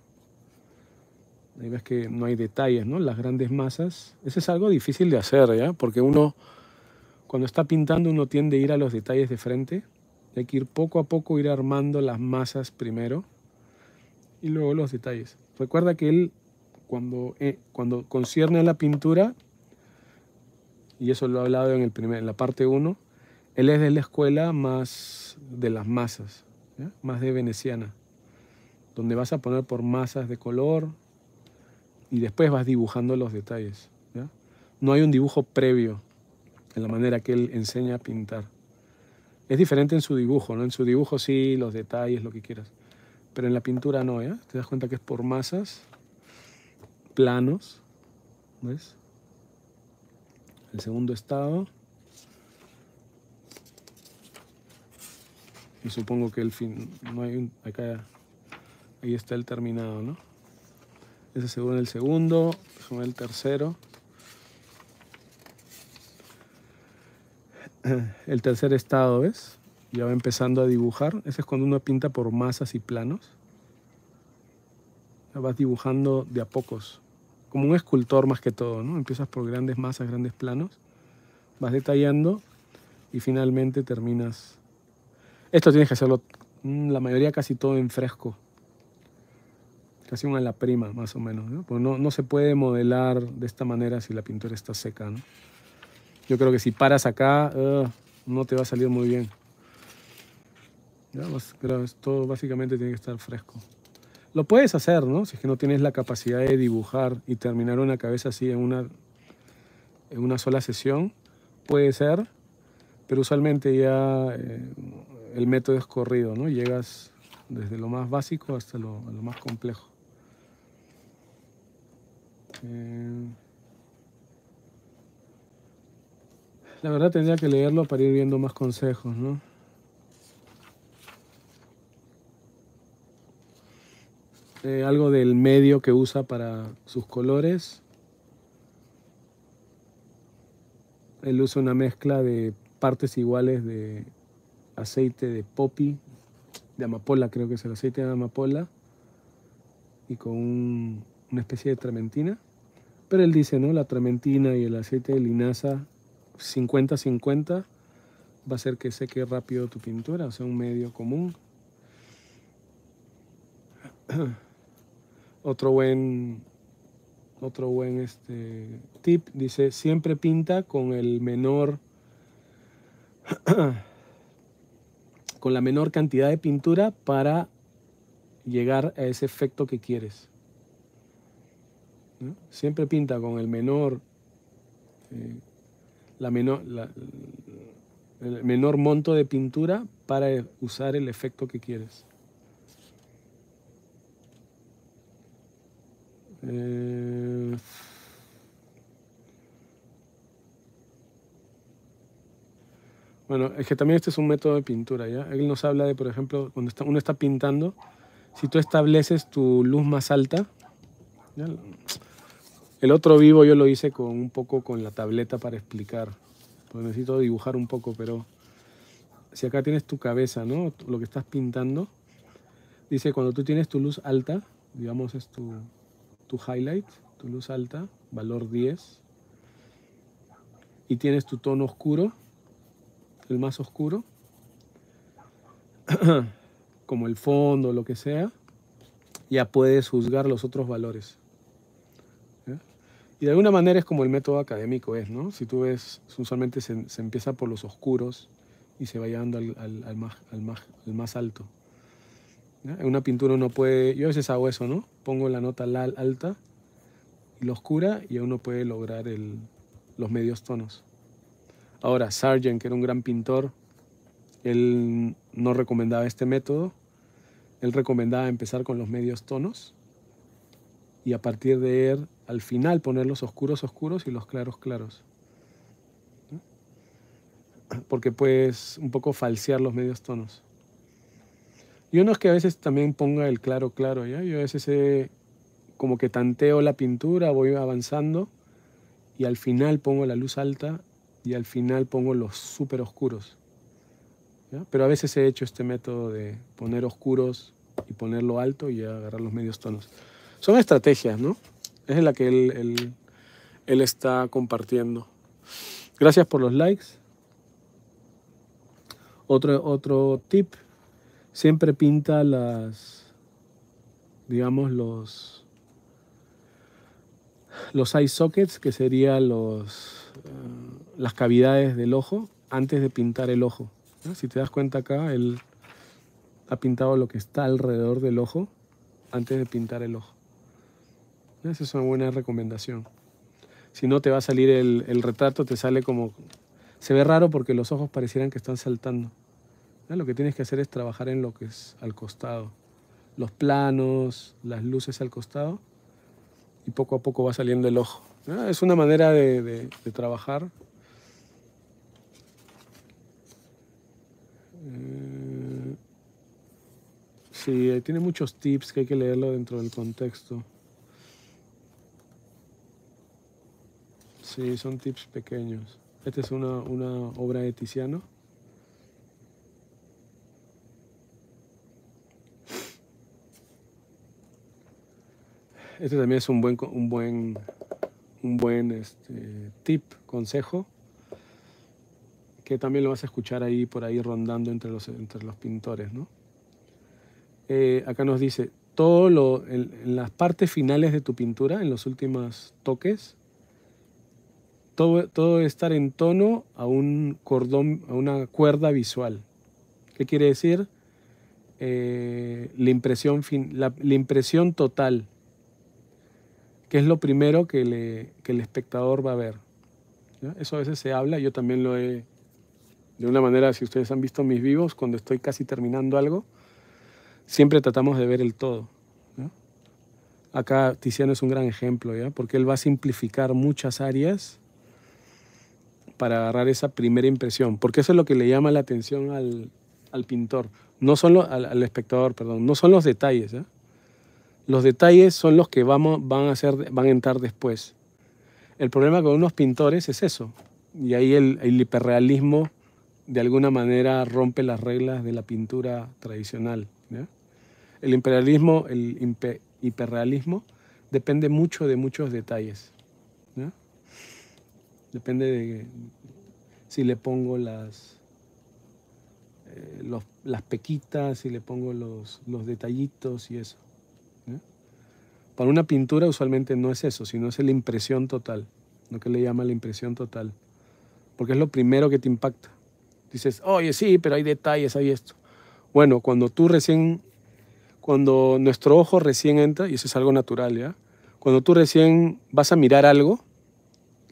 Ahí ves que no hay detalles, ¿no? Las grandes masas. Ese es algo difícil de hacer, ¿ya? Porque uno, cuando está pintando, uno tiende a ir a los detalles de frente hay que ir poco a poco, ir armando las masas primero y luego los detalles. Recuerda que él, cuando, eh, cuando concierne a la pintura, y eso lo he hablado en, el primer, en la parte 1, él es de la escuela más de las masas, más de veneciana, donde vas a poner por masas de color y después vas dibujando los detalles. No hay un dibujo previo en la manera que él enseña a pintar. Es diferente en su dibujo, ¿no? En su dibujo sí, los detalles, lo que quieras. Pero en la pintura no, ¿eh? Te das cuenta que es por masas, planos, ¿ves? El segundo estado. Y supongo que el fin, no hay acá, ahí está el terminado, ¿no? Ese en el segundo, según el tercero. el tercer estado, ¿ves? Ya va empezando a dibujar. Ese es cuando uno pinta por masas y planos. Vas dibujando de a pocos, como un escultor más que todo, ¿no? Empiezas por grandes masas, grandes planos, vas detallando y finalmente terminas. Esto tienes que hacerlo, mm, la mayoría casi todo en fresco, casi una la prima más o menos, ¿no? Porque no, no se puede modelar de esta manera si la pintura está seca, ¿no? Yo creo que si paras acá, ah, no te va a salir muy bien. todo básicamente tiene que estar fresco. Lo puedes hacer, ¿no? Si es que no tienes la capacidad de dibujar y terminar una cabeza así en una, en una sola sesión, puede ser, pero usualmente ya eh, el método es corrido, ¿no? Llegas desde lo más básico hasta lo, más complejo. Eh, La verdad tendría que leerlo para ir viendo más consejos, ¿no? Eh, algo del medio que usa para sus colores. Él usa una mezcla de partes iguales de aceite de poppy, de amapola creo que es el aceite de amapola, y con una especie de trementina. Pero él dice, ¿no? La trementina y el aceite de linaza 50-50 va a ser que seque rápido tu pintura, o sea, un medio común. Otro buen, otro buen este, tip dice, siempre pinta con el menor, con la menor cantidad de pintura para llegar a ese efecto que quieres. Siempre pinta con el menor eh, la menor, el menor monto de pintura para usar el efecto que quieres. Eh, bueno, es que también este es un método de pintura, ¿ya? Él nos habla de, por ejemplo, cuando está, uno está pintando, si tú estableces tu luz más alta, ¿ya? El otro vivo yo lo hice con un poco con la tableta para explicar. Pues necesito dibujar un poco, pero si acá tienes tu cabeza, ¿no? Lo que estás pintando. Dice, cuando tú tienes tu luz alta, digamos es tu, tu highlight, tu luz alta, valor 10, y tienes tu tono oscuro, el más oscuro, como el fondo, lo que sea, ya puedes juzgar los otros valores. Y de alguna manera es como el método académico es, ¿no? Si tú ves, usualmente se, empieza por los oscuros y se va llevando al, más, alto. En una pintura uno puede, yo a veces hago eso, ¿no? Pongo la nota la alta y la oscura y uno puede lograr los medios tonos. Ahora, Sargent, que era un gran pintor, él no recomendaba este método. Él recomendaba empezar con los medios tonos y a partir de él al final poner los oscuros oscuros y los claros claros. Porque puedes un poco falsear los medios tonos. Yo no es que a veces también ponga el claro claro, ¿ya? Yo a veces como que tanteo la pintura, voy avanzando y al final pongo la luz alta y al final pongo los súper oscuros. Pero a veces he hecho este método de poner oscuros y ponerlo alto y agarrar los medios tonos. Son estrategias, ¿no? es la que él, está compartiendo. Gracias por los likes. Otro, otro tip, siempre pinta las, digamos, los, los eye sockets, que serían los, eh, las cavidades del ojo, antes de pintar el ojo. ¿Eh? Si te das cuenta acá, él ha pintado lo que está alrededor del ojo antes de pintar el ojo. Esa es una buena recomendación. Si no, te va a salir el, retrato, te sale como... Se ve raro porque los ojos parecieran que están saltando. Lo que tienes que hacer es trabajar en lo que es al costado. Los planos, las luces al costado. Y poco a poco va saliendo el ojo. Es una manera de, trabajar. Eh, sí, eh, tiene muchos tips que hay que leerlo dentro del contexto. Sí, son tips pequeños. Esta es una, obra de Tiziano. Este también es un buen, un buen, un buen este, tip, consejo, que también lo vas a escuchar ahí por ahí rondando entre los, entre los pintores. ¿no? Eh, acá nos dice, todo en, las partes finales de tu pintura, en los últimos toques, todo, todo debe estar en tono a un cordón, a una cuerda visual. ¿Qué quiere decir? Eh, la, impresión la, impresión total, que es lo primero que, le, que el espectador va a ver. Eso a veces se habla, yo también lo he, de una manera, si ustedes han visto mis vivos, cuando estoy casi terminando algo, siempre tratamos de ver el todo. Acá Tiziano es un gran ejemplo, ¿ya? porque él va a simplificar muchas áreas para agarrar esa primera impresión, porque eso es lo que le llama la atención al, pintor, no solo al, espectador, perdón, no son los detalles. ¿eh? Los detalles son los que vamos, van, a hacer, van a entrar después. El problema con unos pintores es eso, y ahí el, hiperrealismo de alguna manera rompe las reglas de la pintura tradicional. El imperialismo, el hiperrealismo, depende mucho de muchos detalles. Depende de si le pongo las, eh, las pequitas, si le pongo los, los detallitos y eso. Para una pintura usualmente no es eso, sino es la impresión total, lo que le llama la impresión total. Porque es lo primero que te impacta. Dices, oye, sí, pero hay detalles, hay esto. Bueno, cuando tú recién, cuando nuestro ojo recién entra, y eso es algo natural, ¿ya? Cuando tú recién vas a mirar algo,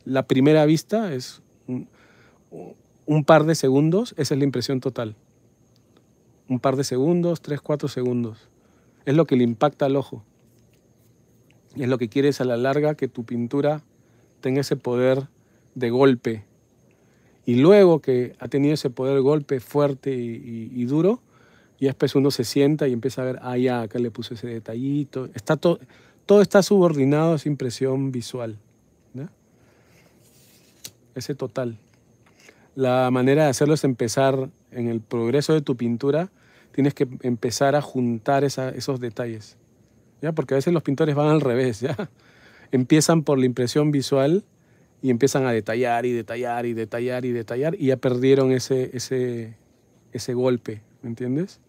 la primera vista es un, par de segundos, esa es la impresión total. Un par de segundos, tres, cuatro segundos. Es lo que le impacta al ojo. es lo que quieres a la larga que tu pintura tenga ese poder de golpe. Y luego que ha tenido ese poder golpe fuerte y, duro, y después uno se sienta y empieza a ver, ah, ya, acá le puse ese detallito. Está todo está subordinado a esa impresión visual ese total. La manera de hacerlo es empezar en el progreso de tu pintura, tienes que empezar a juntar esos detalles. ¿ya? Porque a veces los pintores van al revés. ¿ya? Empiezan por la impresión visual y empiezan a detallar y detallar y detallar y detallar y ya perdieron ese, ese, ese golpe. ¿Me entiendes?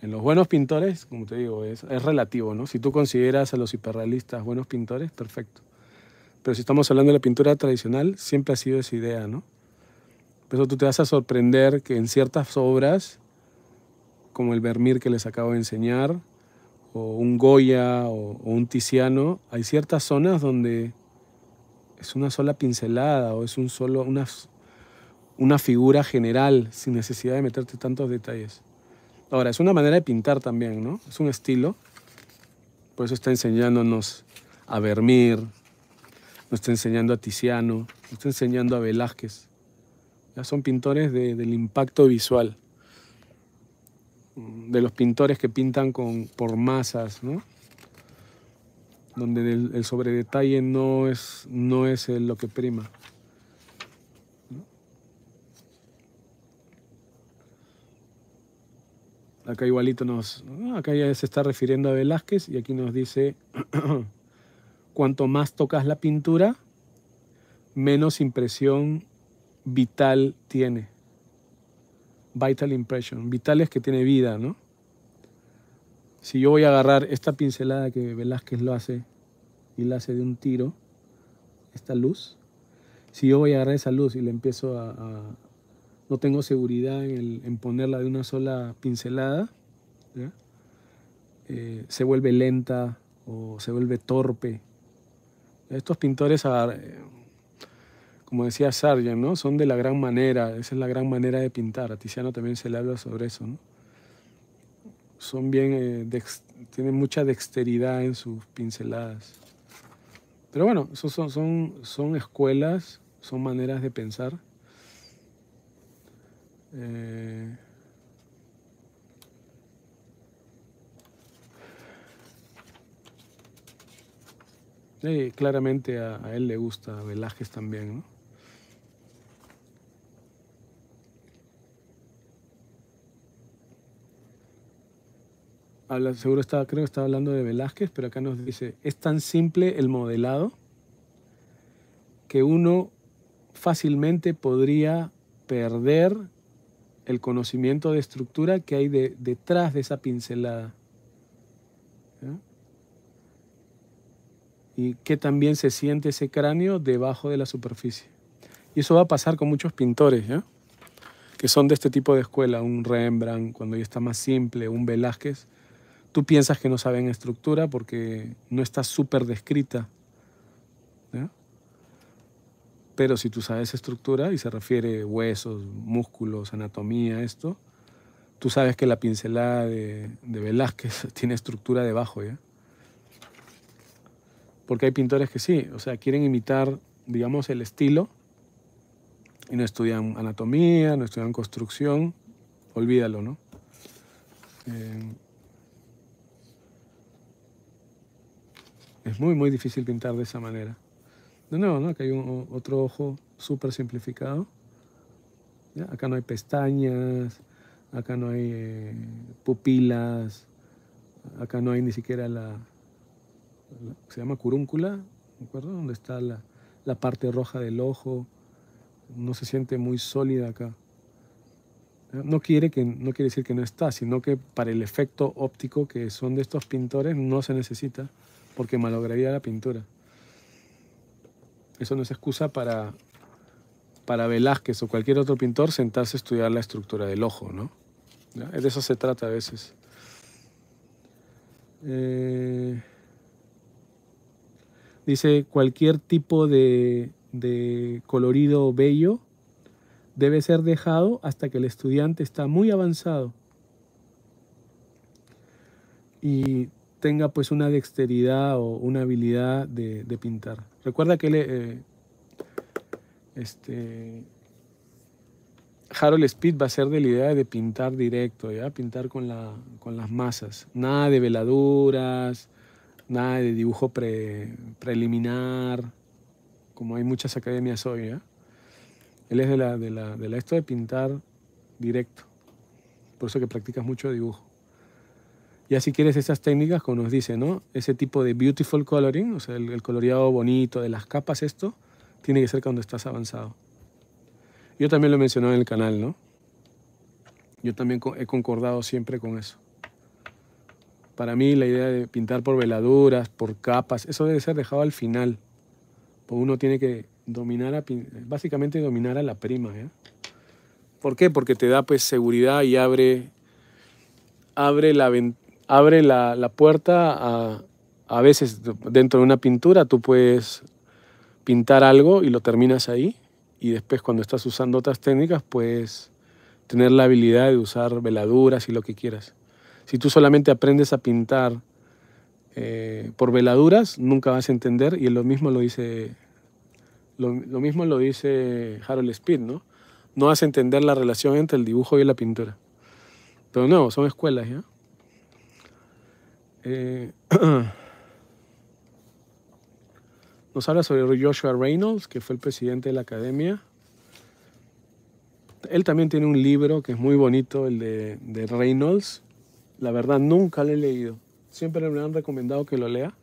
En los buenos pintores, como te digo, es, es relativo, ¿no? Si tú consideras a los hiperrealistas buenos pintores, perfecto. Pero si estamos hablando de la pintura tradicional, siempre ha sido esa idea, ¿no? Por eso tú te vas a sorprender que en ciertas obras, como el Vermeer que les acabo de enseñar, o un Goya o, un Tiziano, hay ciertas zonas donde es una sola pincelada o es un solo, una, una figura general sin necesidad de meterte tantos detalles. Ahora, es una manera de pintar también, ¿no? Es un estilo. Por eso está enseñándonos a vermir, está enseñando a Tiziano, está enseñando a Velázquez. Ya son pintores del impacto visual, mm, de los pintores que pintan con, por masas, donde el, sobredetalle no es, no es lo que prima. Acá igualito nos... Acá ya se está refiriendo a Velázquez y aquí nos dice Cuanto más tocas la pintura, menos impresión vital tiene. Vital impression. Vital es que tiene vida, ¿no? Si yo voy a agarrar esta pincelada que Velázquez lo hace y la hace de un tiro, esta luz, si yo voy a agarrar esa luz y le empiezo a, no tengo seguridad en, ponerla de una sola pincelada, ¿ya? Eh, se vuelve lenta o se vuelve torpe, estos pintores, eh, como decía Sargent, ¿no? son de la gran manera, esa es la gran manera de pintar. A Tiziano también se le habla sobre eso. ¿no? Son bien, eh, tienen mucha dexteridad en sus pinceladas. Pero bueno, son, son, son, son escuelas, son maneras de pensar. Eh, Sí, claramente a, él le gusta Velázquez también, ¿no? seguro estaba, creo que estaba hablando de Velázquez, pero acá nos dice, es tan simple el modelado que uno fácilmente podría perder el conocimiento de estructura que hay detrás de esa pincelada. y que también se siente ese cráneo debajo de la superficie. Y eso va a pasar con muchos pintores, ¿ya? que son de este tipo de escuela, un Rembrandt, cuando ya está más simple, un Velázquez. Tú piensas que no saben estructura porque no está súper descrita. ¿ya? Pero si tú sabes estructura, y se refiere huesos, músculos, anatomía, esto, tú sabes que la pincelada de, de Velázquez tiene estructura debajo, ¿ya? porque hay pintores que sí, o sea, quieren imitar, digamos, el estilo y no estudian anatomía, no estudian construcción, olvídalo, ¿no? Eh, es muy, muy difícil pintar de esa manera. De nuevo, ¿no? Acá hay otro ojo súper simplificado. Acá no hay pestañas, acá no hay eh, pupilas, acá no hay ni siquiera la, se llama curúncula, ¿de acuerdo? Donde está la, parte roja del ojo, no se siente muy sólida acá. No quiere, que, no quiere decir que no está, sino que para el efecto óptico que son de estos pintores no se necesita porque malograría la pintura. Eso no es excusa para, para Velázquez o cualquier otro pintor sentarse a estudiar la estructura del ojo, ¿no? De eso se trata a veces. Eh, Dice, cualquier tipo de, colorido bello debe ser dejado hasta que el estudiante está muy avanzado y tenga pues una dexteridad o una habilidad de, pintar. Recuerda que eh, este, Harold Speed va a ser de la idea de pintar directo, ¿ya? pintar con, la, con las masas, nada de veladuras, nada de dibujo preliminar, como hay muchas academias hoy. ¿eh? Él es de la, de, la, esto de pintar directo, por eso que practicas mucho dibujo. Y así quieres esas técnicas, como nos dice, ¿no? Ese tipo de beautiful coloring, o sea, el, coloreado bonito de las capas, esto, tiene que ser cuando estás avanzado. Yo también lo mencioné en el canal, ¿no? Yo también he concordado siempre con eso. Para mí la idea de pintar por veladuras, por capas, eso debe ser dejado al final. Porque uno tiene que dominar, básicamente dominar a la prima. ¿eh? ¿Por qué? Porque te da pues seguridad y abre, abre, la, abre la, puerta a, a veces dentro de una pintura tú puedes pintar algo y lo terminas ahí y después cuando estás usando otras técnicas puedes tener la habilidad de usar veladuras y lo que quieras. Si tú solamente aprendes a pintar eh, por veladuras, nunca vas a entender, y lo mismo lo dice, lo, mismo lo dice Harold Speed, ¿no? No vas a entender la relación entre el dibujo y la pintura. Pero no, son escuelas, ¿ya? Eh, nos habla sobre Joshua Reynolds, que fue el presidente de la academia. Él también tiene un libro que es muy bonito, el de Reynolds, la verdad, nunca lo he leído. Siempre me han recomendado que lo lea.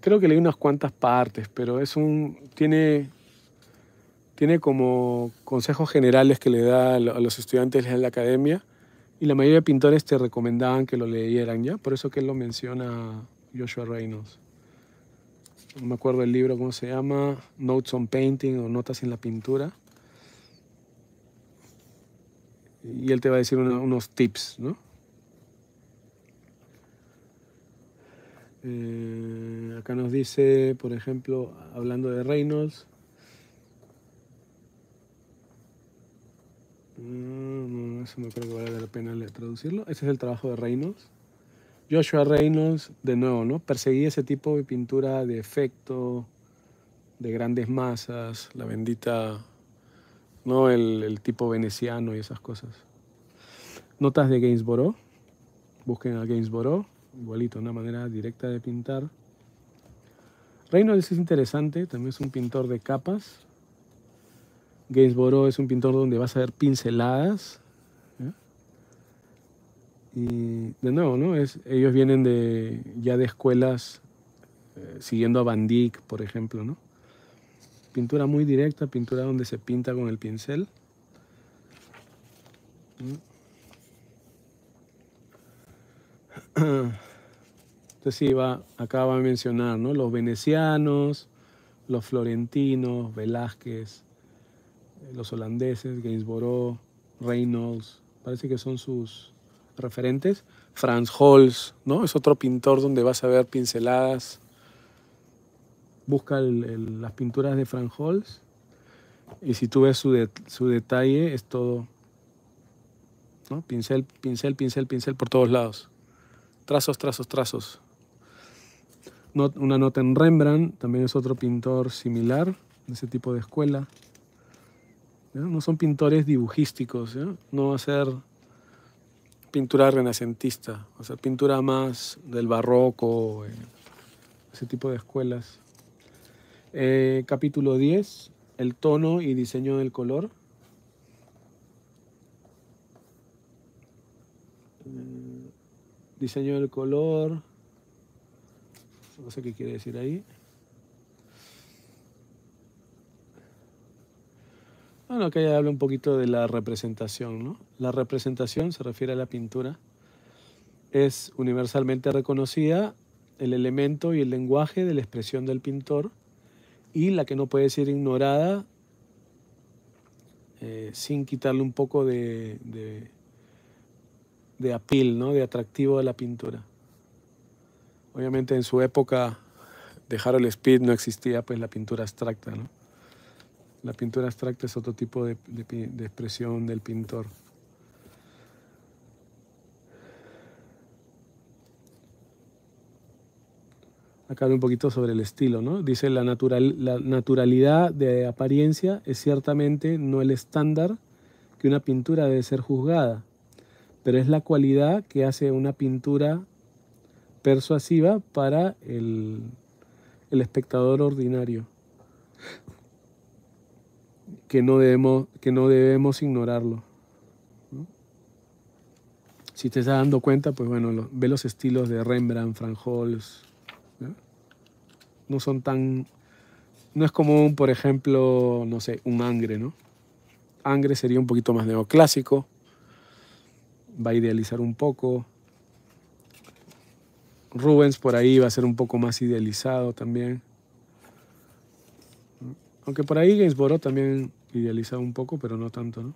Creo que leí unas cuantas partes, pero es un. tiene. Tiene como consejos generales que le da a los estudiantes en la academia y la mayoría de pintores te recomendaban que lo leyeran ya, por eso que él lo menciona Joshua Reynolds. No me acuerdo el libro, ¿cómo se llama? Notes on Painting o Notas en la Pintura y él te va a decir unos tips, ¿no? Eh, acá nos dice, por ejemplo, hablando de Reynolds. Mm, no, eso no creo que valga la pena traducirlo. Ese es el trabajo de Reynolds. Joshua Reynolds, de nuevo, ¿no? Perseguía ese tipo de pintura de efecto, de grandes masas, la bendita ¿no? El, tipo veneciano y esas cosas. Notas de Gainsborough. Busquen a Gainsborough. Igualito, una manera directa de pintar. Reynolds es interesante, también es un pintor de capas. Gainsborough es un pintor donde vas a ver pinceladas. ¿eh? Y de nuevo, ¿no? Es, ellos vienen de, ya de escuelas eh, siguiendo a Van Dyck, por ejemplo, ¿no? pintura muy directa, pintura donde se pinta con el pincel. Mm. Entonces acá va a mencionar los venecianos, los florentinos, Velázquez, eh, los holandeses, Gainsborough, Reynolds, parece que son sus referentes. Franz Holz, ¿no? Es otro pintor donde vas a ver pinceladas busca las pinturas de Frank Holz y si tú ves su, detalle es todo, Pincel, pincel, pincel, pincel por todos lados. Trazos, trazos, trazos. una nota en Rembrandt, también es otro pintor similar, de ese tipo de escuela. No son pintores dibujísticos, no va a ser pintura renacentista, o sea, pintura más del barroco, eh, ese tipo de escuelas. Eh, capítulo 10, el tono y diseño del color. Mm, diseño del color. No sé qué quiere decir ahí. Bueno, acá ya habla un poquito de la representación, ¿no? La representación se refiere a la pintura. Es universalmente reconocida el elemento y el lenguaje de la expresión del pintor y la que no puede ser ignorada eh, sin quitarle un poco de, de, apil, ¿no? de atractivo de la pintura. Obviamente en su época de Harold Speed no existía pues la pintura abstracta. ¿no? La pintura abstracta es otro tipo de expresión del pintor. acá un poquito sobre el estilo, ¿no? Dice, la, natural, la naturalidad de apariencia es ciertamente no el estándar que una pintura debe ser juzgada, pero es la cualidad que hace una pintura persuasiva para el, el espectador ordinario, que no debemos, que no debemos ignorarlo. Si te estás dando cuenta, pues bueno, ve los estilos de Rembrandt, Frank Holz, no son tan... No es común, por ejemplo, no sé, un angre, ¿no? Angre sería un poquito más neoclásico, va a idealizar un poco. Rubens por ahí va a ser un poco más idealizado también. Aunque por ahí Gainsborough también idealizado un poco, pero no tanto, ¿no?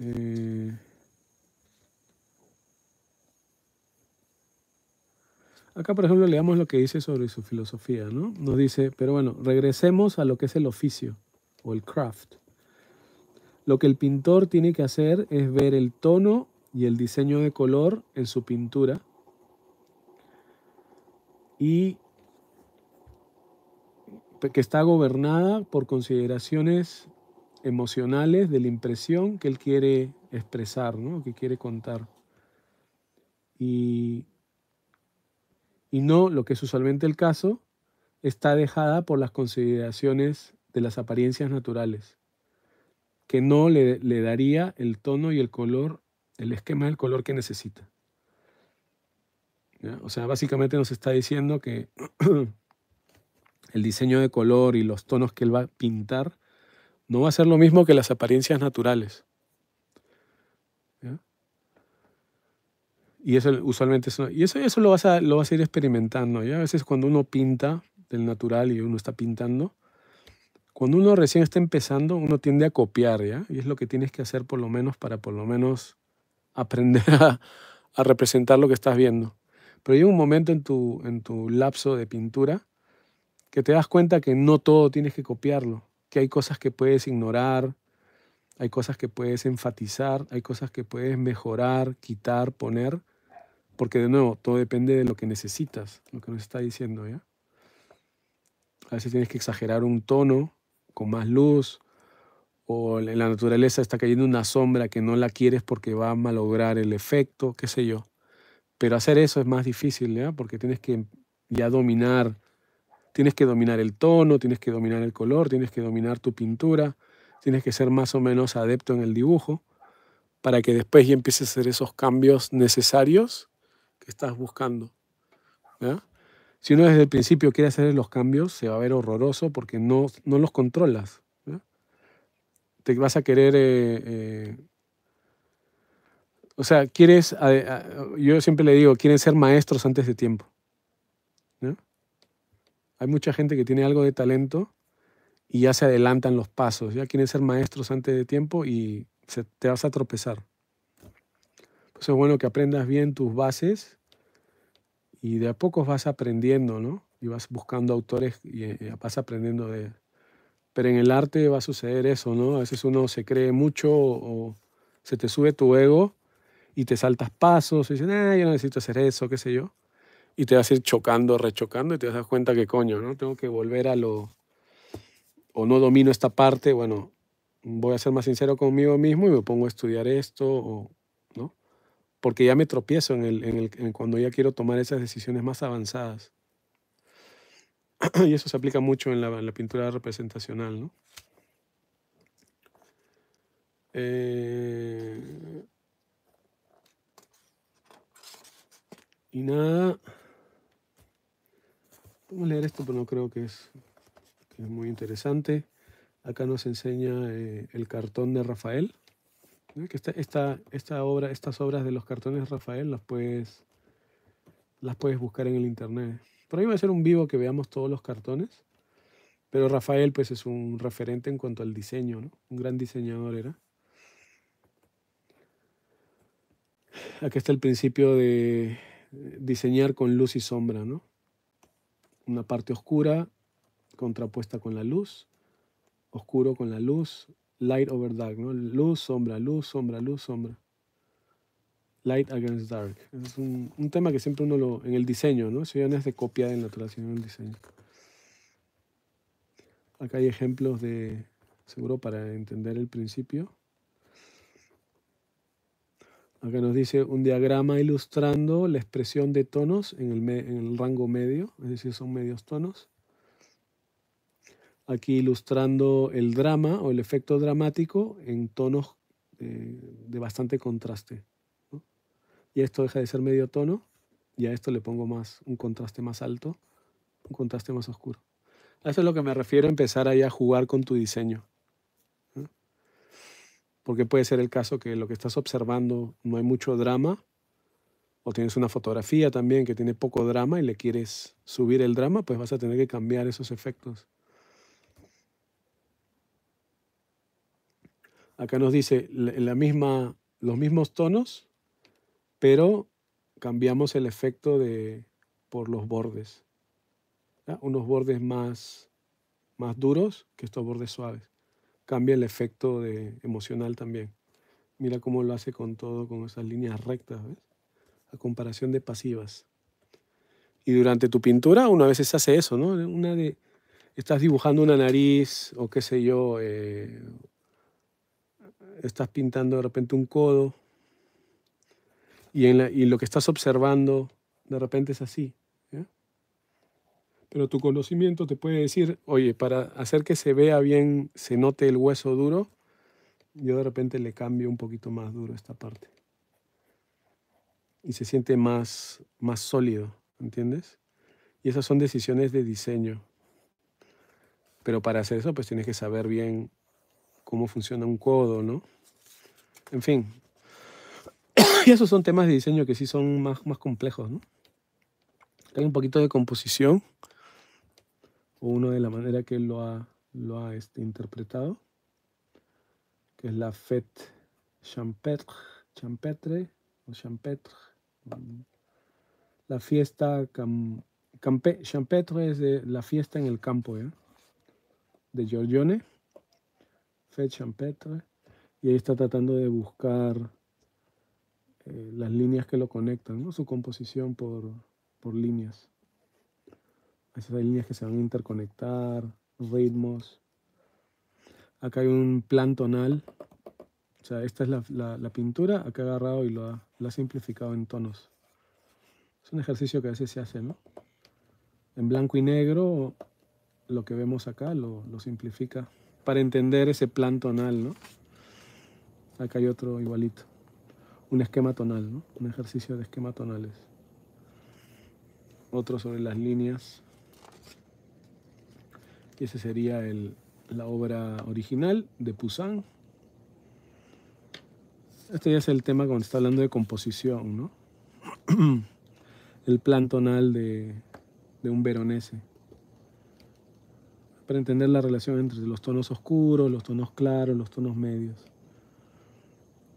Eh... Acá, por ejemplo, leamos lo que dice sobre su filosofía, ¿no? Nos dice, pero bueno, regresemos a lo que es el oficio o el craft. Lo que el pintor tiene que hacer es ver el tono y el diseño de color en su pintura y que está gobernada por consideraciones emocionales de la impresión que él quiere expresar, ¿no? que quiere contar. Y y no, lo que es usualmente el caso, está dejada por las consideraciones de las apariencias naturales, que no le, le daría el tono y el color, el esquema del color que necesita. O sea, básicamente nos está diciendo que el diseño de color y los tonos que él va a pintar no va a ser lo mismo que las apariencias naturales. Y eso usualmente es y eso, eso lo, vas a, lo vas a ir experimentando. A veces cuando uno pinta del natural y uno está pintando, cuando uno recién está empezando, uno tiende a copiar, ¿ya? Y es lo que tienes que hacer por lo menos para por lo menos aprender a, a representar lo que estás viendo. Pero llega un momento en tu, en tu lapso de pintura que te das cuenta que no todo tienes que copiarlo, que hay cosas que puedes ignorar, hay cosas que puedes enfatizar, hay cosas que puedes mejorar, quitar, poner, porque de nuevo, todo depende de lo que necesitas, lo que nos está diciendo, ¿ya? A veces tienes que exagerar un tono con más luz, o en la naturaleza está cayendo una sombra que no la quieres porque va a malograr el efecto, qué sé yo. Pero hacer eso es más difícil, ¿ya? Porque tienes que ya dominar, tienes que dominar el tono, tienes que dominar el color, tienes que dominar tu pintura, tienes que ser más o menos adepto en el dibujo para que después ya empieces a hacer esos cambios necesarios que estás buscando. Si uno desde el principio quiere hacer los cambios, se va a ver horroroso porque no, los controlas. Te vas a querer... Eh, eh, o sea, quieres, yo siempre le digo, quieren ser maestros antes de tiempo. Hay mucha gente que tiene algo de talento y ya se adelantan los pasos, ya quieren ser maestros antes de tiempo y te vas a tropezar. Eso es bueno que aprendas bien tus bases y de a poco vas aprendiendo, ¿no? Y vas buscando autores y eh, eh, vas aprendiendo de... Pero en el arte va a suceder eso, ¿no? A veces uno se cree mucho o se te sube tu ego y te saltas pasos y dices, ah, yo no necesito hacer eso, qué sé yo. Y te vas a ir chocando, rechocando y te vas a dar cuenta que coño, ¿no? Tengo que volver a lo... o no domino esta parte, bueno, voy a ser más sincero conmigo mismo y me pongo a estudiar esto o porque ya me tropiezo en el, cuando ya quiero tomar esas decisiones más avanzadas. Y eso se aplica mucho en la, pintura representacional, ¿no? Eh, y nada. Vamos a leer esto, pero no creo que es, muy interesante. Acá nos enseña eh, el cartón de Rafael. Esta, esta, obra, estas obras de los cartones de Rafael las puedes, las puedes buscar en el internet. Por ahí va a ser un vivo que veamos todos los cartones, pero Rafael pues es un referente en cuanto al diseño, un gran diseñador era. Aquí está el principio de diseñar con luz y sombra, Una parte oscura contrapuesta con la luz, oscuro con la luz, light over dark, ¿no? Luz, sombra, luz, sombra, luz, sombra. Light against dark. Es un, un tema que siempre uno lo. en el diseño, ¿no? Eso ya no es de copia de naturaleza, sino en el diseño. Acá hay ejemplos de. seguro para entender el principio. Acá nos dice un diagrama ilustrando la expresión de tonos en el, en el rango medio, es decir, son medios tonos aquí ilustrando el drama o el efecto dramático en tonos eh, de bastante contraste. Y esto deja de ser medio tono y a esto le pongo más un contraste más alto, un contraste más oscuro. eso es lo que me refiero a empezar ahí a jugar con tu diseño. Porque puede ser el caso que lo que estás observando no hay mucho drama, o tienes una fotografía también que tiene poco drama y le quieres subir el drama, pues vas a tener que cambiar esos efectos. Acá nos dice la misma, los mismos tonos, pero cambiamos el efecto de, por los bordes. Unos bordes más, más duros que estos bordes suaves. Cambia el efecto de, emocional también. Mira cómo lo hace con todo, con esas líneas rectas, ¿ves? A comparación de pasivas. Y durante tu pintura una vez se hace eso, ¿no? Una de, estás dibujando una nariz o qué sé yo, eh, estás pintando de repente un codo y, en lo que estás observando de repente es así. Pero tu conocimiento te puede decir, oye, para hacer que se vea bien, se note el hueso duro, yo de repente le cambio un poquito más duro esta parte. Y se siente más, más sólido, ¿entiendes? Y esas son decisiones de diseño. Pero para hacer eso, pues tienes que saber bien cómo funciona un codo, ¿no? En fin. Y esos son temas de diseño que sí son más, complejos, ¿no? Hay un poquito de composición, o uno de la manera que lo ha, este, interpretado, que es la fête champêtre, Champêtre. o champêtre. La fiesta cam, champetre es de, la fiesta en el campo, ¿eh? de Giorgione. Fechampetre, y ahí está tratando de buscar eh, las líneas que lo conectan, ¿no? su composición por, por líneas. Esas líneas que se van a interconectar, ritmos. Acá hay un plan tonal. O sea, esta es la, pintura, acá ha agarrado y lo ha, simplificado en tonos. Es un ejercicio que a veces se hace, En blanco y negro, lo que vemos acá lo simplifica para entender ese plan tonal, ¿no? Acá hay otro igualito. Un esquema tonal, ¿no? Un ejercicio de esquema tonales. Otro sobre las líneas. Y ese sería el, la obra original de Poussin. Este ya es el tema cuando está hablando de composición, ¿no? el plan tonal de un veronese para entender la relación entre los tonos oscuros, los tonos claros, los tonos medios.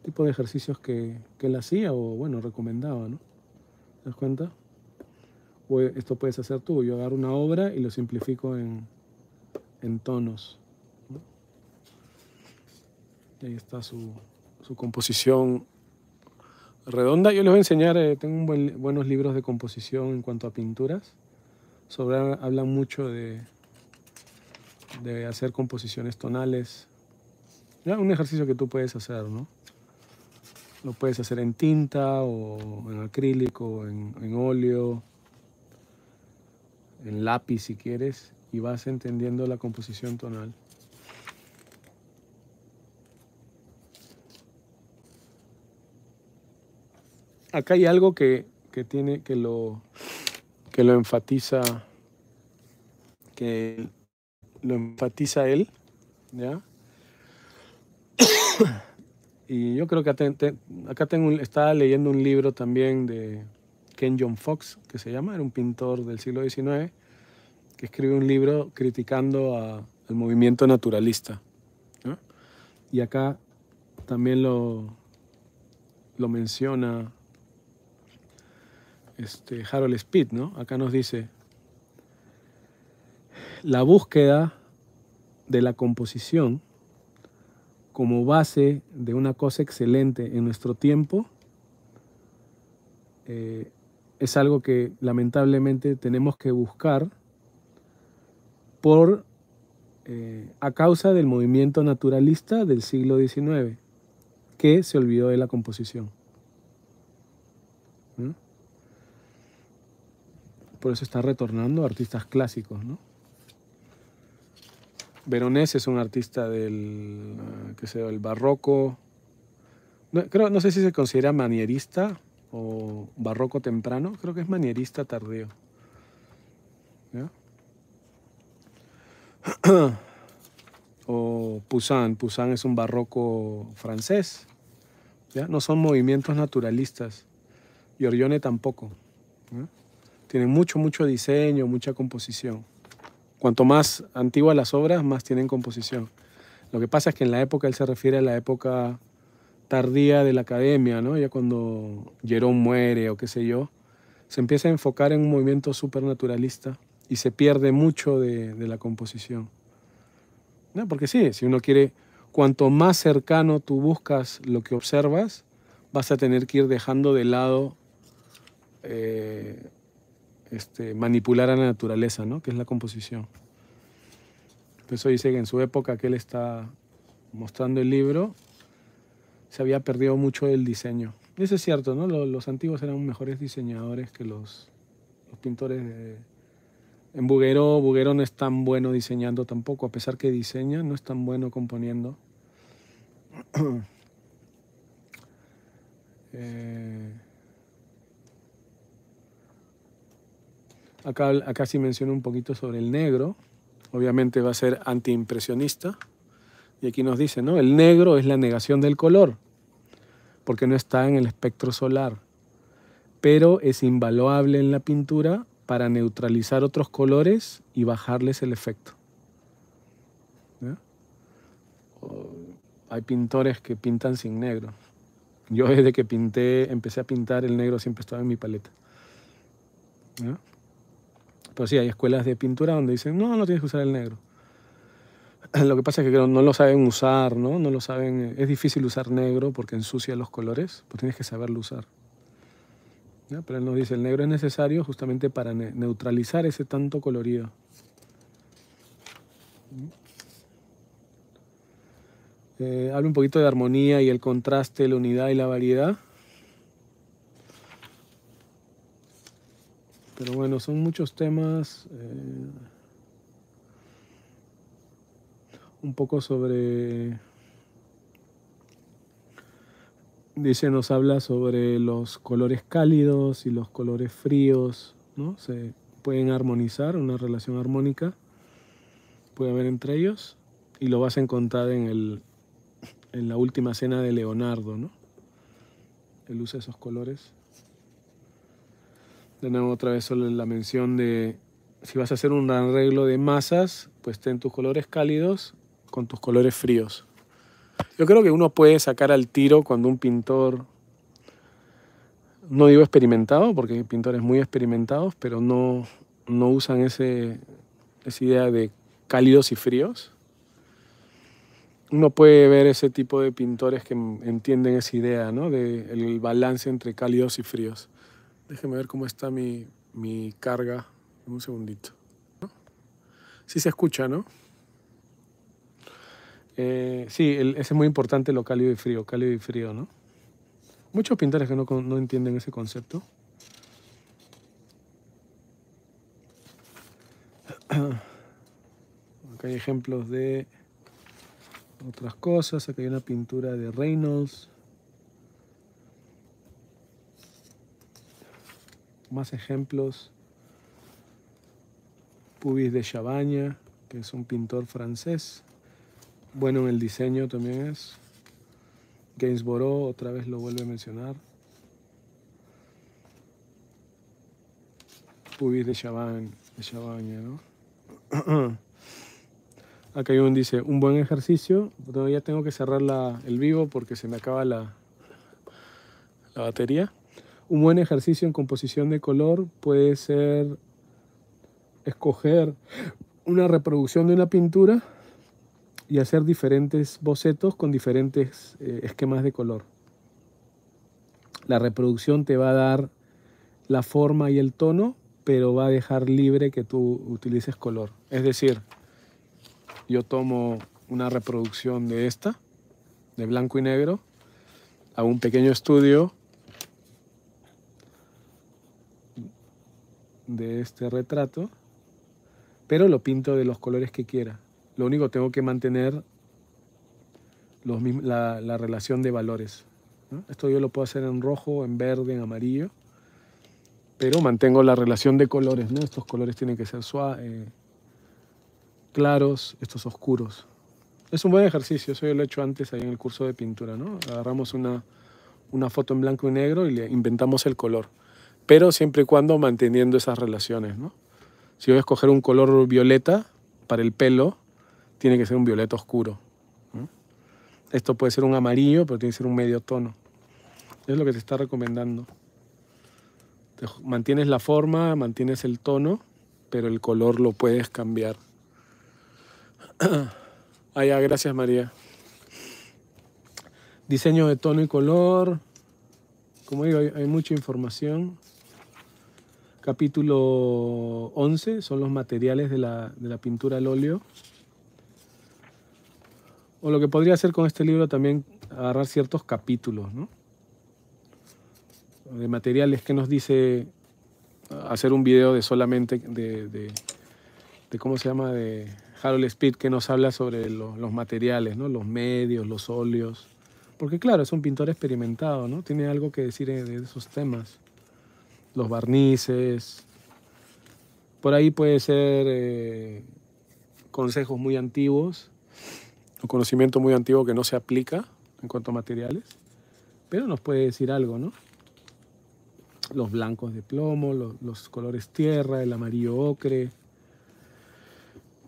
Tipo de ejercicios que, que él hacía o, bueno, recomendaba, ¿no? ¿Te das cuenta? O esto puedes hacer tú. Yo agarro una obra y lo simplifico en, en tonos. Y ahí está su, su, composición redonda. Yo les voy a enseñar, eh, tengo buenos libros de composición en cuanto a pinturas. hablan mucho de de hacer composiciones tonales. un ejercicio que tú puedes hacer, ¿no? Lo puedes hacer en tinta o en acrílico, en, en óleo, en lápiz si quieres, y vas entendiendo la composición tonal. Acá hay algo que, que tiene que lo que lo enfatiza que lo enfatiza él, ¿ya? y yo creo que acá, tengo, estaba leyendo un libro también de Ken John Fox, que se llama, era un pintor del siglo XIX, que escribe un libro criticando al movimiento naturalista. Y acá también lo, lo menciona este, Harold Speed, ¿no? Acá nos dice, la búsqueda de la composición como base de una cosa excelente en nuestro tiempo eh, es algo que lamentablemente tenemos que buscar por eh, a causa del movimiento naturalista del siglo XIX que se olvidó de la composición. Por eso está retornando a artistas clásicos, ¿no? Veronese es un artista del, ah, qué sé, el barroco. No, creo, no sé si se considera manierista o barroco temprano. Creo que es manierista tardío. o Poussin. Poussin es un barroco francés. ¿Ya? No son movimientos naturalistas. Y Orione tampoco. Tiene mucho, mucho diseño, mucha composición. Cuanto más antiguas las obras, más tienen composición. Lo que pasa es que en la época, él se refiere a la época tardía de la academia, ¿no? ya cuando Jerón muere o qué sé yo, se empieza a enfocar en un movimiento supernaturalista y se pierde mucho de, la composición. No, porque sí, si uno quiere, cuanto más cercano tú buscas lo que observas, vas a tener que ir dejando de lado eh, este, manipular a la naturaleza, ¿no? que es la composición. Pues eso dice que en su época que él está mostrando el libro, se había perdido mucho el diseño. eso es cierto, ¿no? Los, antiguos eran mejores diseñadores que los, pintores en Buguero, Buguero no es tan bueno diseñando tampoco, a pesar que diseña, no es tan bueno componiendo. eh, Acá, acá sí menciono un poquito sobre el negro. Obviamente va a ser antiimpresionista. Y aquí nos dice, ¿no? El negro es la negación del color, porque no está en el espectro solar. Pero es invaluable en la pintura para neutralizar otros colores y bajarles el efecto. Hay pintores que pintan sin negro. Yo desde que pinté, empecé a pintar, el negro siempre estaba en mi paleta. Pero sí, hay escuelas de pintura donde dicen, no, no tienes que usar el negro. Lo que pasa es que no, lo saben usar, ¿no? lo saben. Eh, es difícil usar negro porque ensucia los colores, pues tienes que saberlo usar. Pero él nos dice, el negro es necesario justamente para neutralizar ese tanto colorido. ¿Mm? Eh, habla un poquito de armonía y el contraste, la unidad y la variedad. Pero bueno, son muchos temas. Eh, un poco sobre... Dice, nos habla sobre los colores cálidos y los colores fríos, ¿no? Se pueden armonizar, una relación armónica puede haber entre ellos y lo vas a encontrar en, el, la última cena de Leonardo, ¿no? Él usa esos colores. De otra vez solo la mención de si vas a hacer un arreglo de masas, pues ten tus colores cálidos con tus colores fríos. Yo creo que uno puede sacar al tiro cuando un pintor, no digo experimentado, porque hay pintores muy experimentados, pero no, no usan ese, esa idea de cálidos y fríos. Uno puede ver ese tipo de pintores que entienden esa idea, ¿no? balance entre cálidos y fríos. Déjeme ver cómo está mi, mi carga. Un segundito. ¿No? Sí se escucha, ¿no? Eh, sí, ese es muy importante lo cálido y frío, cálido y frío, ¿no? Muchos pintores que no, no entienden ese concepto. Acá hay ejemplos de otras cosas. Acá hay una pintura de Reynolds. más ejemplos. Pubis de Chabaña, que es un pintor francés. Bueno en el diseño también es. Gainsborough, otra vez lo vuelve a mencionar. Pubis de Chabaña, ¿no? Acá hay un dice, un buen ejercicio. Todavía tengo que cerrar el vivo porque se me acaba la, la batería. Un buen ejercicio en composición de color puede ser escoger una reproducción de una pintura y hacer diferentes bocetos con diferentes eh, esquemas de color. La reproducción te va a dar la forma y el tono, pero va a dejar libre que tú utilices color. Es decir, yo tomo una reproducción de esta, de blanco y negro, a un pequeño estudio de este retrato, pero lo pinto de los colores que quiera. Lo único tengo que mantener los, la, relación de valores. Esto yo lo puedo hacer en rojo, en verde, en amarillo, pero mantengo la relación de colores. ¿no? Estos colores tienen que ser suaves, claros, estos oscuros. Es un buen ejercicio, eso yo lo he hecho antes ahí en el curso de pintura. ¿no? Agarramos una, una foto en blanco y negro y le inventamos el color pero siempre y cuando manteniendo esas relaciones. ¿no? Si voy a escoger un color violeta para el pelo, tiene que ser un violeta oscuro. Esto puede ser un amarillo, pero tiene que ser un medio tono. Es lo que te está recomendando. mantienes la forma, mantienes el tono, pero el color lo puedes cambiar. ah, ya, gracias María. Diseño de tono y color. Como digo, hay mucha información. Capítulo 11 son los materiales de la, pintura al óleo. O lo que podría hacer con este libro también agarrar ciertos capítulos, ¿no? De materiales que nos dice hacer un video de solamente de, ¿cómo se llama? De Harold Speed que nos habla sobre los materiales, ¿no? Los medios, los óleos. Porque claro, es un pintor experimentado, ¿no? Tiene algo que decir de esos temas los barnices. Por ahí puede ser eh, consejos muy antiguos o conocimiento muy antiguo que no se aplica en cuanto a materiales, pero nos puede decir algo, ¿no? Los blancos de plomo, los, colores tierra, el amarillo ocre,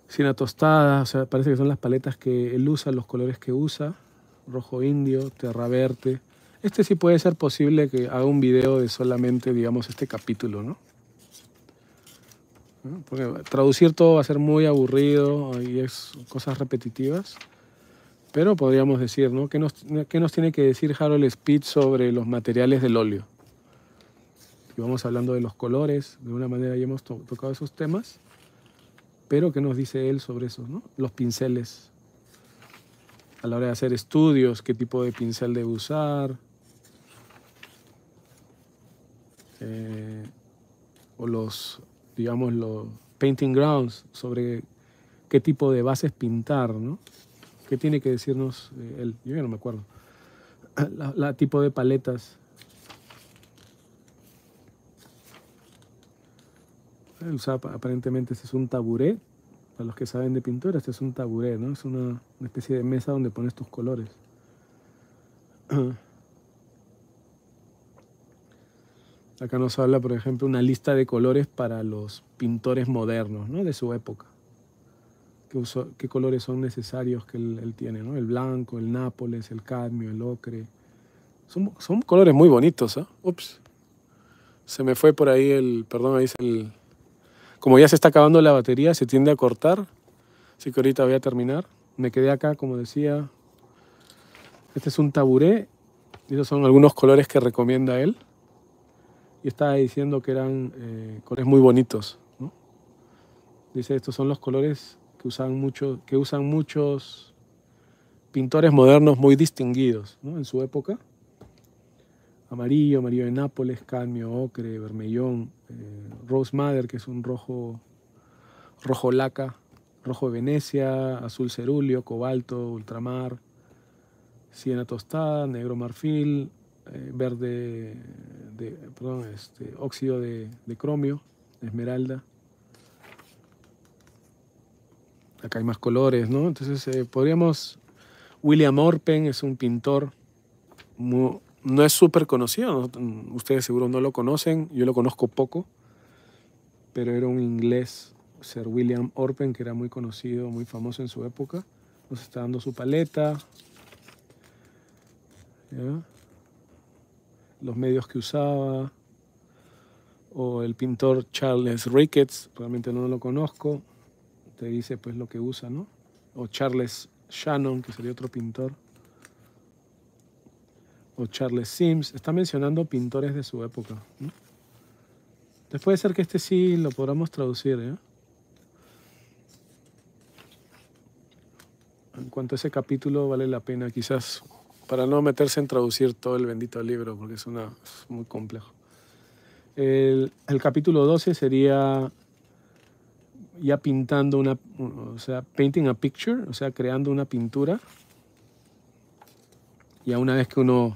siena tostada, o sea, parece que son las paletas que él usa, los colores que usa, rojo indio, terra verde. Este sí puede ser posible que haga un video de solamente, digamos, este capítulo, ¿no? Porque traducir todo va a ser muy aburrido y es cosas repetitivas. Pero podríamos decir, ¿no? ¿Qué nos, tiene que decir Harold Speed sobre los materiales del óleo? Y vamos hablando de los colores, de una manera ya hemos tocado esos temas. Pero ¿qué nos dice él sobre eso? ¿no? Los pinceles. A la hora de hacer estudios, qué tipo de pincel debe usar, Eh, o los, digamos, los painting grounds sobre qué tipo de bases pintar, ¿no? ¿Qué tiene que decirnos eh, él? Yo ya no me acuerdo. La, tipo de paletas. usaba, aparentemente este es un taburet. Para los que saben de pintura, este es un taburet, ¿no? Es una, una especie de mesa donde pones tus colores. Acá nos habla, por ejemplo, una lista de colores para los pintores modernos, ¿no? De su época. ¿Qué, colores son necesarios que él, tiene, ¿no? El blanco, el nápoles, el cadmio, el ocre. Son, son colores muy bonitos, ¿ah? Ups. Se me fue por ahí el, perdón, ahí el... Como ya se está acabando la batería, se tiende a cortar. Así que ahorita voy a terminar. Me quedé acá, como decía. Este es un taburé. esos son algunos colores que recomienda él y estaba diciendo que eran eh, colores muy bonitos. Dice, estos son los colores que usan, que usan muchos pintores modernos muy distinguidos en su época. Amarillo, amarillo de Nápoles, cadmio, ocre, vermellón, eh, rose madder, que es un rojo, rojo laca, rojo de Venecia, azul cerúleo, cobalto, ultramar, siena tostada, negro marfil, eh, verde, de, perdón, este, óxido de, cromio, esmeralda. Acá hay más colores, ¿no? Entonces eh, podríamos... William Orpen es un pintor, no es súper conocido, ustedes seguro no lo conocen, yo lo conozco poco, pero era un inglés, Sir William Orpen, que era muy conocido, muy famoso en su época. Nos está dando su paleta los medios que usaba, o el pintor Charles Ricketts, realmente no lo conozco, te dice pues lo que usa, ¿no? O Charles Shannon, que sería otro pintor, o Charles Sims, está mencionando pintores de su época. ¿no? Entonces puede ser que este sí lo podamos traducir, ¿eh? En cuanto a ese capítulo, vale la pena quizás para no meterse en traducir todo el bendito libro, porque es, una, muy complejo. El, capítulo 12 sería ya pintando una, o sea, painting a picture, o sea, creando una pintura. Ya una vez que uno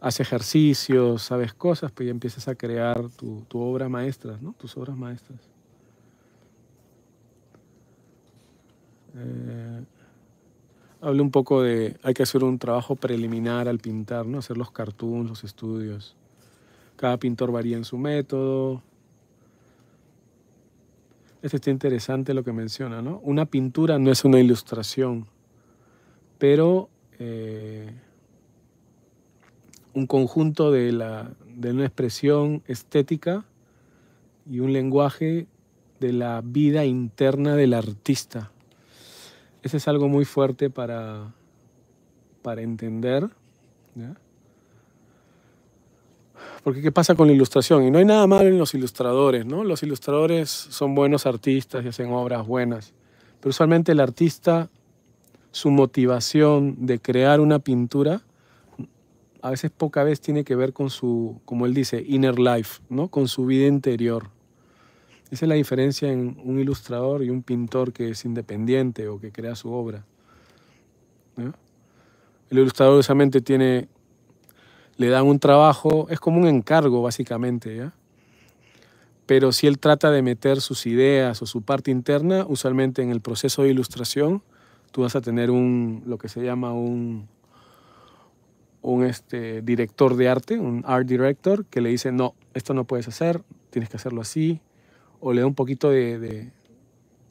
hace ejercicios, sabes cosas, pues ya empiezas a crear tu, obra maestra, ¿no? Tus obras maestras. Eh, hablé un poco de hay que hacer un trabajo preliminar al pintar, ¿no? Hacer los cartoons, los estudios. Cada pintor varía en su método. Este está interesante lo que menciona, ¿no? Una pintura no es una ilustración, pero eh, un conjunto de una expresión estética y un lenguaje de la vida interna del artista. Ese es algo muy fuerte para, para entender. Porque ¿qué pasa con la ilustración? Y no hay nada malo en los ilustradores, ¿no? Los ilustradores son buenos artistas y hacen obras buenas. Pero usualmente el artista, su motivación de crear una pintura, a veces poca vez tiene que ver con su, como él dice, inner life, ¿no? Con su vida interior. Esa es la diferencia en un ilustrador y un pintor que es independiente o que crea su obra. El ilustrador usualmente tiene, le dan un trabajo, es como un encargo básicamente, Pero si él trata de meter sus ideas o su parte interna, usualmente en el proceso de ilustración, tú vas a tener un, lo que se llama un, un este, director de arte, un art director, que le dice, no, esto no puedes hacer, tienes que hacerlo así, o le da un poquito de...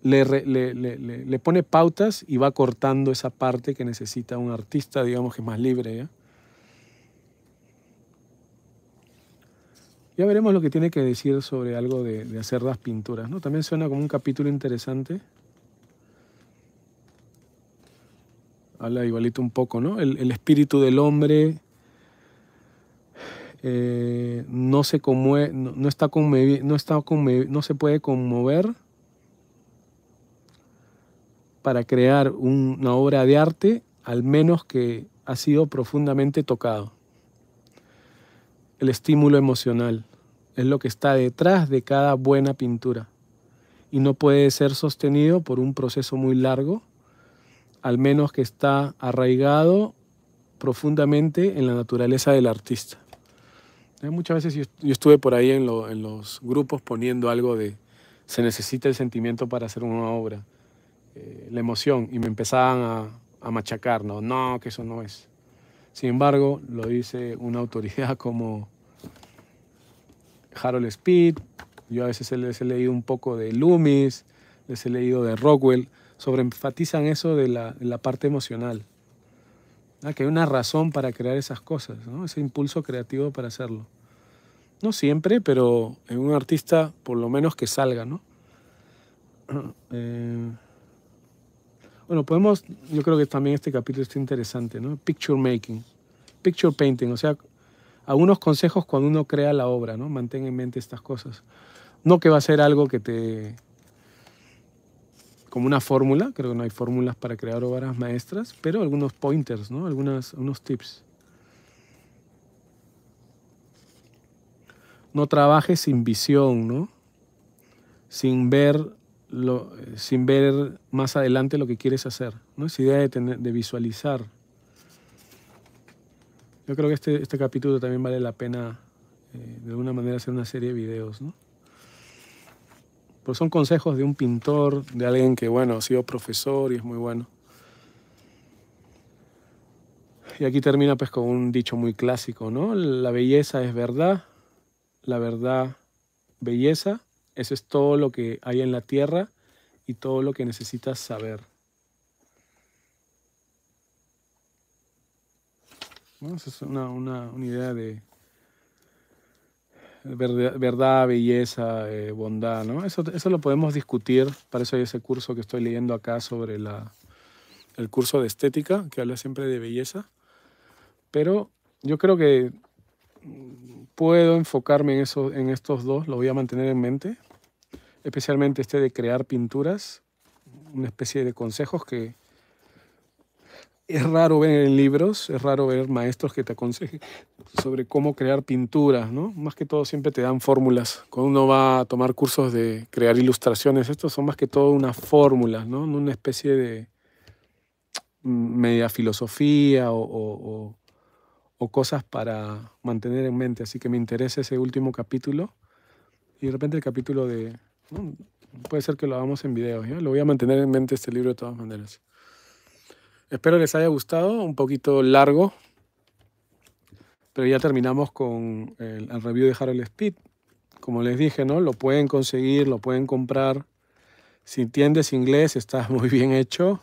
le, pone pautas y va cortando esa parte que necesita un artista, digamos que es más libre. ¿ya? veremos lo que tiene que decir sobre algo de, hacer las pinturas, ¿no? También suena como un capítulo interesante. Habla igualito un poco, ¿no? El, el espíritu del hombre eh, no se está no, se puede conmover para crear una obra de arte, al menos que ha sido profundamente tocado. El estímulo emocional es lo que está detrás de cada buena pintura y no puede ser sostenido por un proceso muy largo, al menos que está arraigado profundamente en la naturaleza del artista. Eh, muchas veces yo estuve por ahí en, los grupos poniendo algo de se necesita el sentimiento para hacer una obra, eh, la emoción, y me empezaban a, machacar, no, no, que eso no es. Sin embargo, lo dice una autoridad como Harold Speed, yo a veces les he leído un poco de Loomis, les he leído de Rockwell, sobre enfatizan eso de la parte emocional. Ah, que hay una razón para crear esas cosas, ese impulso creativo para hacerlo. No siempre, pero en un artista por lo menos que salga, ¿no? Eh, bueno, podemos, yo creo que también este capítulo está interesante, ¿no? Picture making, picture painting, o sea, algunos consejos cuando uno crea la obra, ¿no? Mantén en mente estas cosas. No que va a ser algo que te como una fórmula, creo que no hay fórmulas para crear obras maestras, pero algunos pointers, ¿no? Algunas, unos tips. No trabajes sin visión, ¿no? Sin ver, sin ver más adelante lo que quieres hacer, ¿no? Esa idea de, visualizar. Yo creo que este, este capítulo también vale la pena, eh, de alguna manera, hacer una serie de videos, ¿no? Pues, son consejos de un pintor, de alguien que, bueno, ha sido profesor y es muy bueno. Y aquí termina pues con un dicho muy clásico, ¿no? La belleza es verdad, la verdad belleza, eso es todo lo que hay en la tierra y todo lo que necesitas saber. Esa es una idea de, verdad, belleza, eh, bondad, ¿no? Eso, lo podemos discutir, para eso hay ese curso que estoy leyendo acá sobre el curso de estética, que habla siempre de belleza, pero yo creo que puedo enfocarme en, eso, en estos dos, lo voy a mantener en mente, especialmente este de crear pinturas, una especie de consejos que es raro ver en libros, es raro ver maestros que te aconsejen sobre cómo crear pinturas, ¿no? Más que todo siempre te dan fórmulas. Cuando uno va a tomar cursos de crear ilustraciones, estos son más que todo unas fórmulas, ¿no? Una especie de media filosofía o, cosas para mantener en mente. Así que me interesa ese último capítulo. Y de repente el capítulo de... Puede ser que lo hagamos en video, ¿ya? Lo voy a mantener en mente este libro de todas maneras. Espero les haya gustado, un poquito largo, pero ya terminamos con el, review de Harold Speed. Como les dije, ¿no? Lo pueden conseguir, lo pueden comprar. Si entiendes inglés, está muy bien hecho.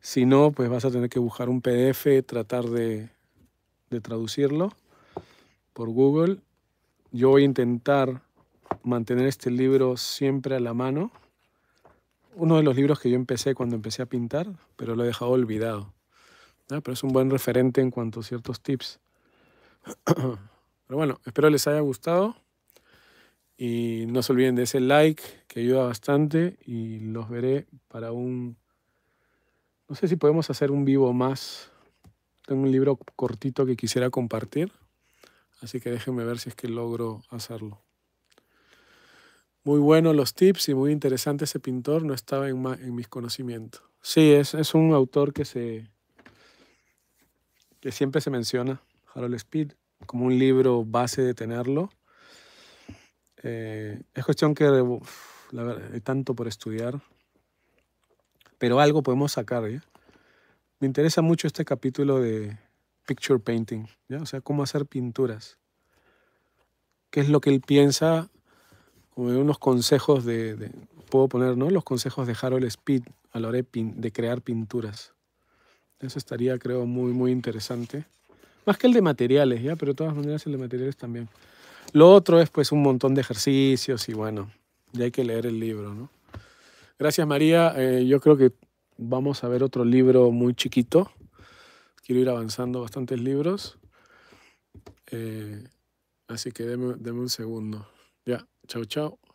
Si no, pues vas a tener que buscar un PDF, tratar de, de traducirlo por Google. Yo voy a intentar mantener este libro siempre a la mano uno de los libros que yo empecé cuando empecé a pintar, pero lo he dejado olvidado. Pero es un buen referente en cuanto a ciertos tips. pero bueno, espero les haya gustado. Y no se olviden de ese like que ayuda bastante. Y los veré para un. No sé si podemos hacer un vivo más. Tengo un libro cortito que quisiera compartir. Así que déjenme ver si es que logro hacerlo. Muy buenos los tips y muy interesante ese pintor, no estaba en, en mis conocimientos. Sí, es, es, un autor que, se, que siempre se menciona, Harold Speed, como un libro base de tenerlo. Eh, es cuestión que hay tanto por estudiar, pero algo podemos sacar. Me interesa mucho este capítulo de Picture Painting, ¿ya? o sea, cómo hacer pinturas. ¿Qué es lo que él piensa unos consejos de, puedo poner, ¿no? Los consejos de Harold Speed a la hora de, crear pinturas. Eso estaría, creo, muy, muy interesante. Más que el de materiales, ¿ya? Pero de todas maneras el de materiales también. Lo otro es, pues, un montón de ejercicios y bueno, ya hay que leer el libro, ¿no? Gracias, María. Eh, yo creo que vamos a ver otro libro muy chiquito. Quiero ir avanzando bastantes libros. Eh, así que deme, deme un segundo. Chao, chao.